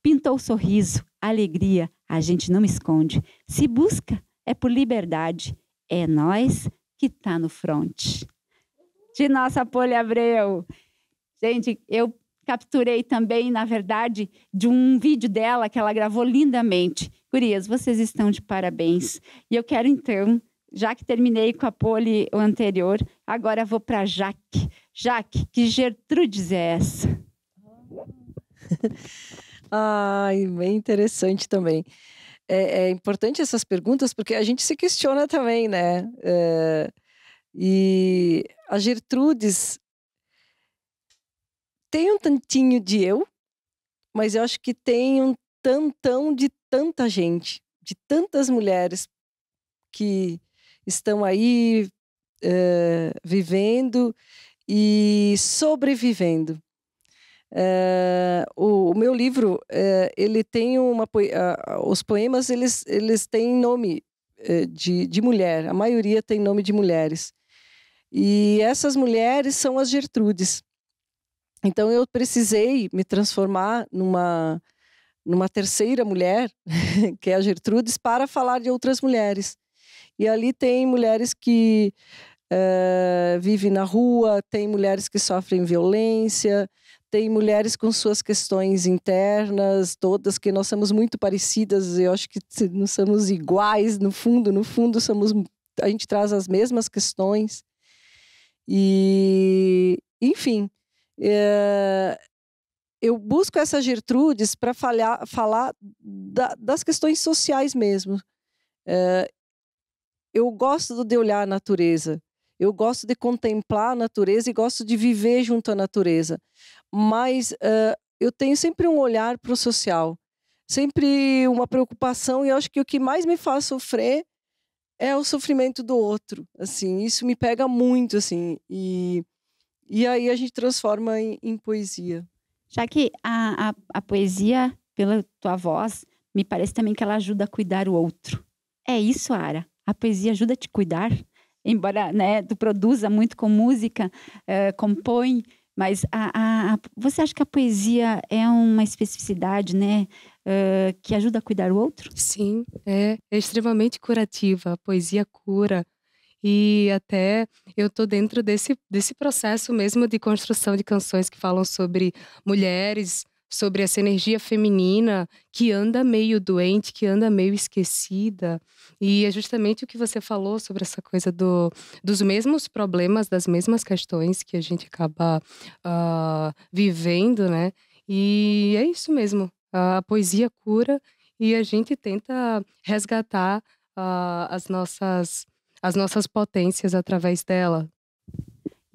Pintou o sorriso, alegria. A gente não esconde. Se busca, é por liberdade. É nós que tá no fronte. De nossa Polha Abreu. Gente, eu capturei também, na verdade, de um vídeo dela que ela gravou lindamente. Gurias, vocês estão de parabéns. E eu quero então, já que terminei com a pole anterior, agora vou para Jaque. Jaque, que Gertrudes é essa? Ai, bem interessante também. É, é, importante essas perguntas porque a gente se questiona também, né? É, e a Gertrudes tem um tantinho de eu, mas eu acho que tem um tantão de tanta gente, de tantas mulheres que estão aí uh, vivendo e sobrevivendo. Uh, o, o, meu livro uh, ele tem uma os poemas eles eles têm nome de, de mulher a maioria tem nome de mulheres e essas mulheres são as Gertrudes então eu precisei me transformar numa numa terceira mulher, que é a Gertrudes, para falar de outras mulheres. E ali tem mulheres que uh, vivem na rua, tem mulheres que sofrem violência, tem mulheres com suas questões internas, todas que nós somos muito parecidas, eu acho que não somos iguais no fundo, no fundo somos a gente traz as mesmas questões. E enfim, eh, eu busco essas Gertrudes para falar da, das questões sociais mesmo. É, eu gosto de olhar a natureza, eu gosto de contemplar a natureza e gosto de viver junto à natureza. Mas é, eu tenho sempre um olhar para o social, sempre uma preocupação e acho que o que mais me faz sofrer é o sofrimento do outro. Assim, isso me pega muito assim e e aí a gente transforma em, em poesia. Já que a, a, a poesia, pela tua voz, me parece também que ela ajuda a cuidar o outro. É isso, Ara. A poesia ajuda a te cuidar. Embora né, tu produza muito com música, eh, compõe, mas a, a, a, você acha que a poesia é uma especificidade, né? Uh, que ajuda a cuidar o outro? Sim, é, é extremamente curativa. A poesia cura, e até eu tô dentro desse, desse processo mesmo de construção de canções que falam sobre mulheres, sobre essa energia feminina que anda meio doente, que anda meio esquecida. E é justamente o que você falou sobre essa coisa do, dos mesmos problemas, das mesmas questões que a gente acaba uh, vivendo, né? E é isso mesmo. A poesia cura e a gente tenta resgatar uh, as nossas as nossas potências através dela.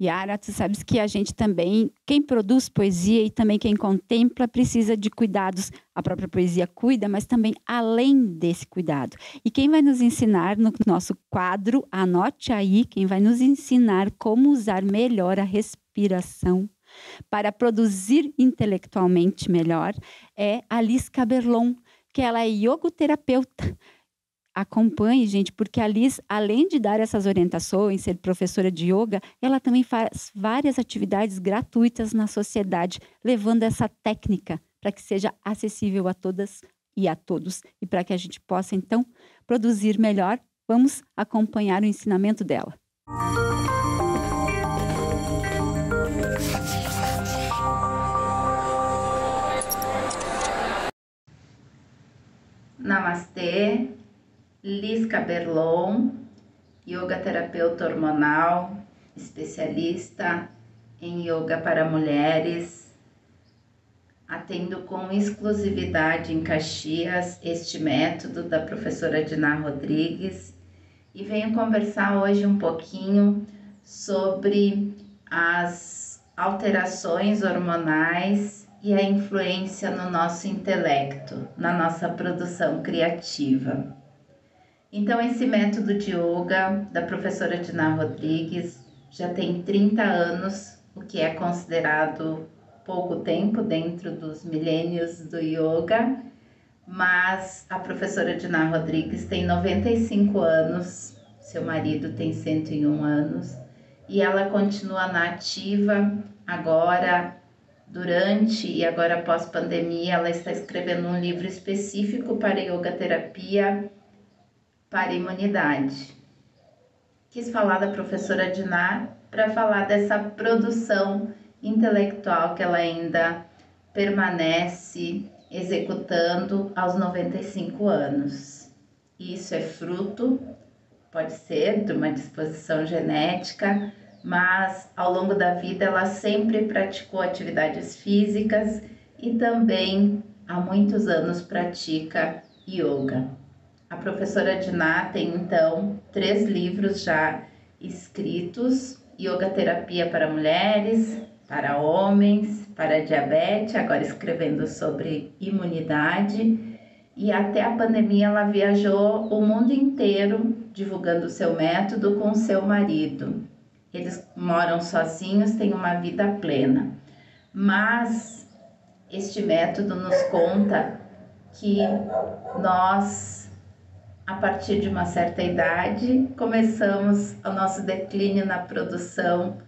Yara, tu sabes que a gente também, quem produz poesia e também quem contempla, precisa de cuidados. A própria poesia cuida, mas também além desse cuidado. E quem vai nos ensinar no nosso quadro, anote aí, quem vai nos ensinar como usar melhor a respiração para produzir intelectualmente melhor é Alice Caberlon, que ela é yogoterapeuta acompanhe, gente, porque a Liz, além de dar essas orientações, ser professora de yoga, ela também faz várias atividades gratuitas na sociedade, levando essa técnica para que seja acessível a todas e a todos e para que a gente possa então produzir melhor. Vamos acompanhar o ensinamento dela. Namastê, Lisca Berlon, yoga terapeuta hormonal, especialista em yoga para mulheres. Atendo com exclusividade em Caxias este método da professora Diná Rodrigues e venho conversar hoje um pouquinho sobre as alterações hormonais e a influência no nosso intelecto, na nossa produção criativa. Então, esse método de yoga da professora Dinah Rodrigues já tem 30 anos, o que é considerado pouco tempo dentro dos milênios do yoga, mas a professora Dinah Rodrigues tem 95 anos, seu marido tem 101 anos e ela continua na ativa agora durante e agora pós pandemia ela está escrevendo um livro específico para yoga terapia para a imunidade. Quis falar da professora Dinar para falar dessa produção intelectual que ela ainda permanece executando aos 95 anos. Isso é fruto, pode ser, de uma disposição genética, mas ao longo da vida ela sempre praticou atividades físicas e também há muitos anos pratica yoga. A professora Diná tem então três livros já escritos: Yoga Terapia para Mulheres, para Homens, para Diabetes, agora escrevendo sobre imunidade e até a pandemia ela viajou o mundo inteiro divulgando seu método com seu marido. Eles moram sozinhos, têm uma vida plena. Mas este método nos conta que nós a partir de uma certa idade, começamos o nosso declínio na produção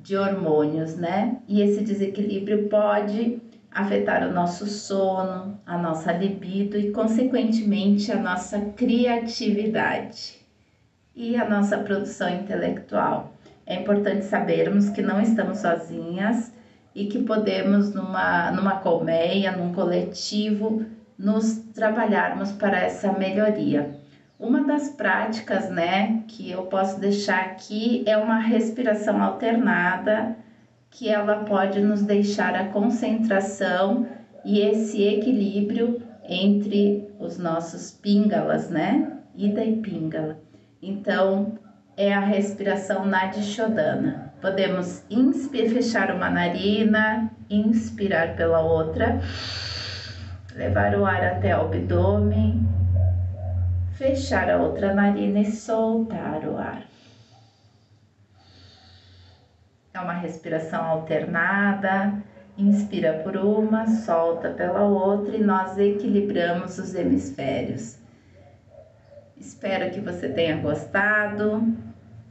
de hormônios, né? E esse desequilíbrio pode afetar o nosso sono, a nossa libido e, consequentemente, a nossa criatividade e a nossa produção intelectual. É importante sabermos que não estamos sozinhas e que podemos, numa, numa colmeia, num coletivo, nos trabalharmos para essa melhoria. Uma das práticas, né, que eu posso deixar aqui é uma respiração alternada, que ela pode nos deixar a concentração e esse equilíbrio entre os nossos pingalas, né? Ida e pingala. Então, é a respiração nadishodana. Podemos inspirar, fechar uma narina, inspirar pela outra, levar o ar até o abdômen fechar a outra narina e soltar o ar. É uma respiração alternada, inspira por uma, solta pela outra e nós equilibramos os hemisférios. Espero que você tenha gostado.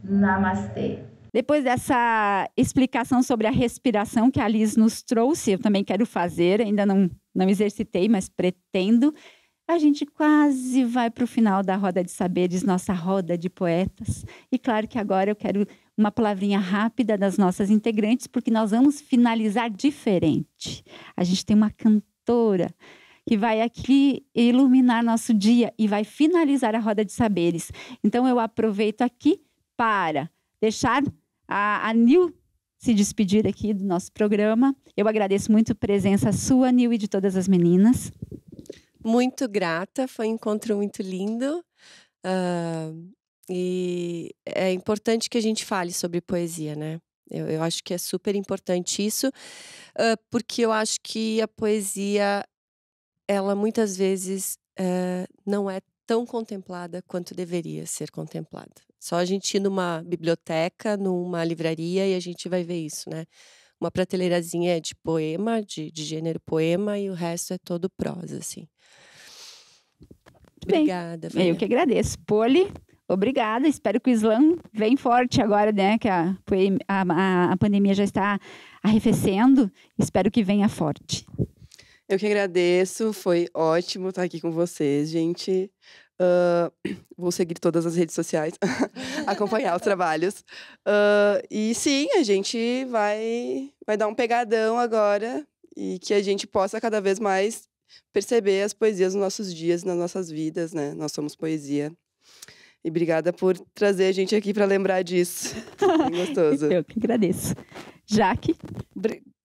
Namastê. Depois dessa explicação sobre a respiração que a Liz nos trouxe, eu também quero fazer, ainda não, não exercitei, mas pretendo a gente quase vai para o final da roda de saberes, nossa roda de poetas. E claro que agora eu quero uma palavrinha rápida das nossas integrantes, porque nós vamos finalizar diferente. A gente tem uma cantora que vai aqui iluminar nosso dia e vai finalizar a roda de saberes. Então eu aproveito aqui para deixar a, a Nil se despedir aqui do nosso programa. Eu agradeço muito a presença sua, Nil, e de todas as meninas muito grata, foi um encontro muito lindo. Uh, e é importante que a gente fale sobre poesia, né? Eu, eu acho que é super importante isso, uh, porque eu acho que a poesia, ela muitas vezes uh, não é tão contemplada quanto deveria ser contemplada. Só a gente ir numa biblioteca, numa livraria e a gente vai ver isso, né? uma prateleirazinha de poema, de, de gênero poema, e o resto é todo prosa, assim. Bem, Obrigada. Bem, eu que agradeço. Poli, obrigada. Espero que o slam vem forte agora, né? Que a, a, a pandemia já está arrefecendo. Espero que venha forte. Eu que agradeço. Foi ótimo estar aqui com vocês, gente. Uh, vou seguir todas as redes sociais, acompanhar os trabalhos. Uh, e sim, a gente vai, vai dar um pegadão agora e que a gente possa cada vez mais perceber as poesias nos nossos dias, nas nossas vidas, né? Nós somos poesia. E obrigada por trazer a gente aqui para lembrar disso. gostoso. Eu que agradeço. Jaque.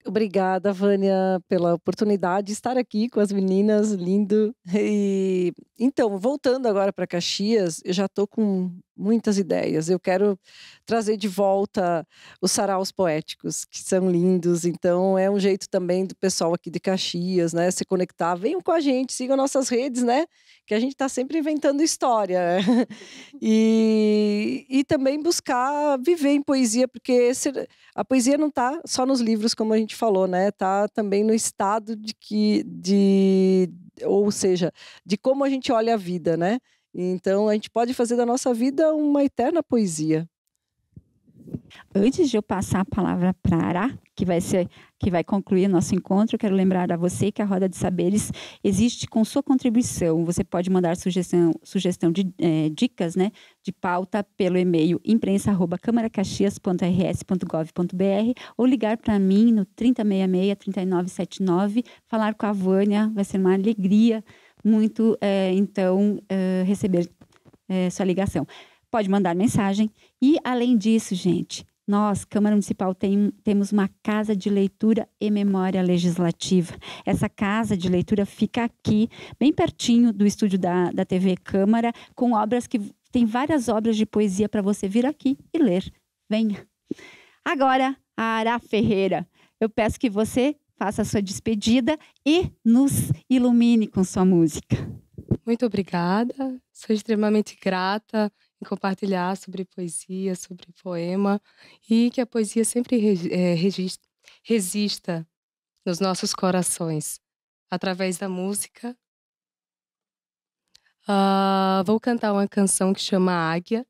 Obrigada, Vânia, pela oportunidade de estar aqui com as meninas, lindo. E então, voltando agora para Caxias, eu já estou com muitas ideias. Eu quero trazer de volta os saraus poéticos, que são lindos. Então, é um jeito também do pessoal aqui de Caxias, né, se conectar. Venham com a gente, sigam nossas redes, né, que a gente está sempre inventando história. E, e também buscar viver em poesia, porque esse, a poesia não está só nos livros, como a gente falou, né, está também no estado de que, de, ou seja, de como a gente olha a vida, né? Então, a gente pode fazer da nossa vida uma eterna poesia. Antes de eu passar a palavra para Ará, que vai ser que vai concluir nosso encontro, quero lembrar a você que a Roda de Saberes existe com sua contribuição. Você pode mandar sugestão, sugestão de é, dicas, né, de pauta pelo e-mail imprensa@camaracaxias.rs.gov.br ou ligar para mim no 3066 3979, falar com a Vânia, vai ser uma alegria muito, é, então, é, receber é, sua ligação. Pode mandar mensagem. E, além disso, gente, nós, Câmara Municipal, tem, temos uma casa de leitura e memória legislativa. Essa casa de leitura fica aqui, bem pertinho do estúdio da, da TV Câmara, com obras que. Tem várias obras de poesia para você vir aqui e ler. Venha. Agora, a Ara Ferreira. Eu peço que você faça a sua despedida e nos ilumine com sua música. Muito obrigada. Sou extremamente grata em compartilhar sobre poesia, sobre poema e que a poesia sempre é, resista nos nossos corações através da música. Uh, vou cantar uma canção que chama Águia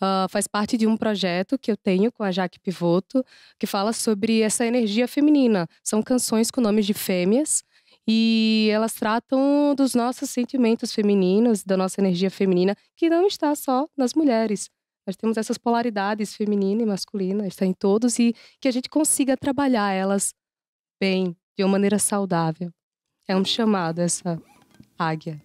uh, faz parte de um projeto que eu tenho com a Jaque Pivoto, que fala sobre essa energia feminina. São canções com nomes de fêmeas e elas tratam dos nossos sentimentos femininos, da nossa energia feminina, que não está só nas mulheres. Nós temos essas polaridades feminina e masculina, está em todos, e que a gente consiga trabalhar elas bem, de uma maneira saudável. É um chamado essa águia.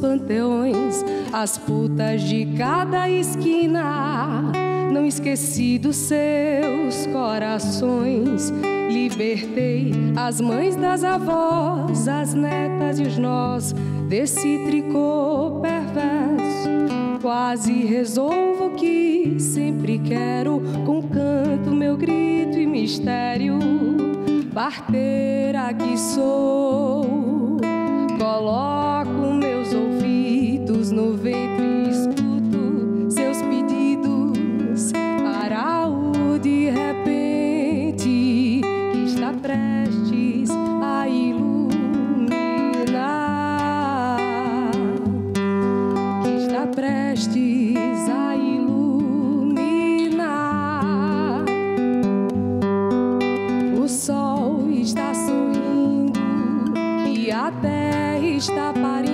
panteões, as putas de cada esquina. Não esqueci dos seus corações. Libertei as mães das avós, as netas e os nós desse tricô perverso. Quase resolvo o que sempre quero, com canto, meu grito e mistério. Parteira que sou. Coloco meus ouvidos no ventre. está aparecendo.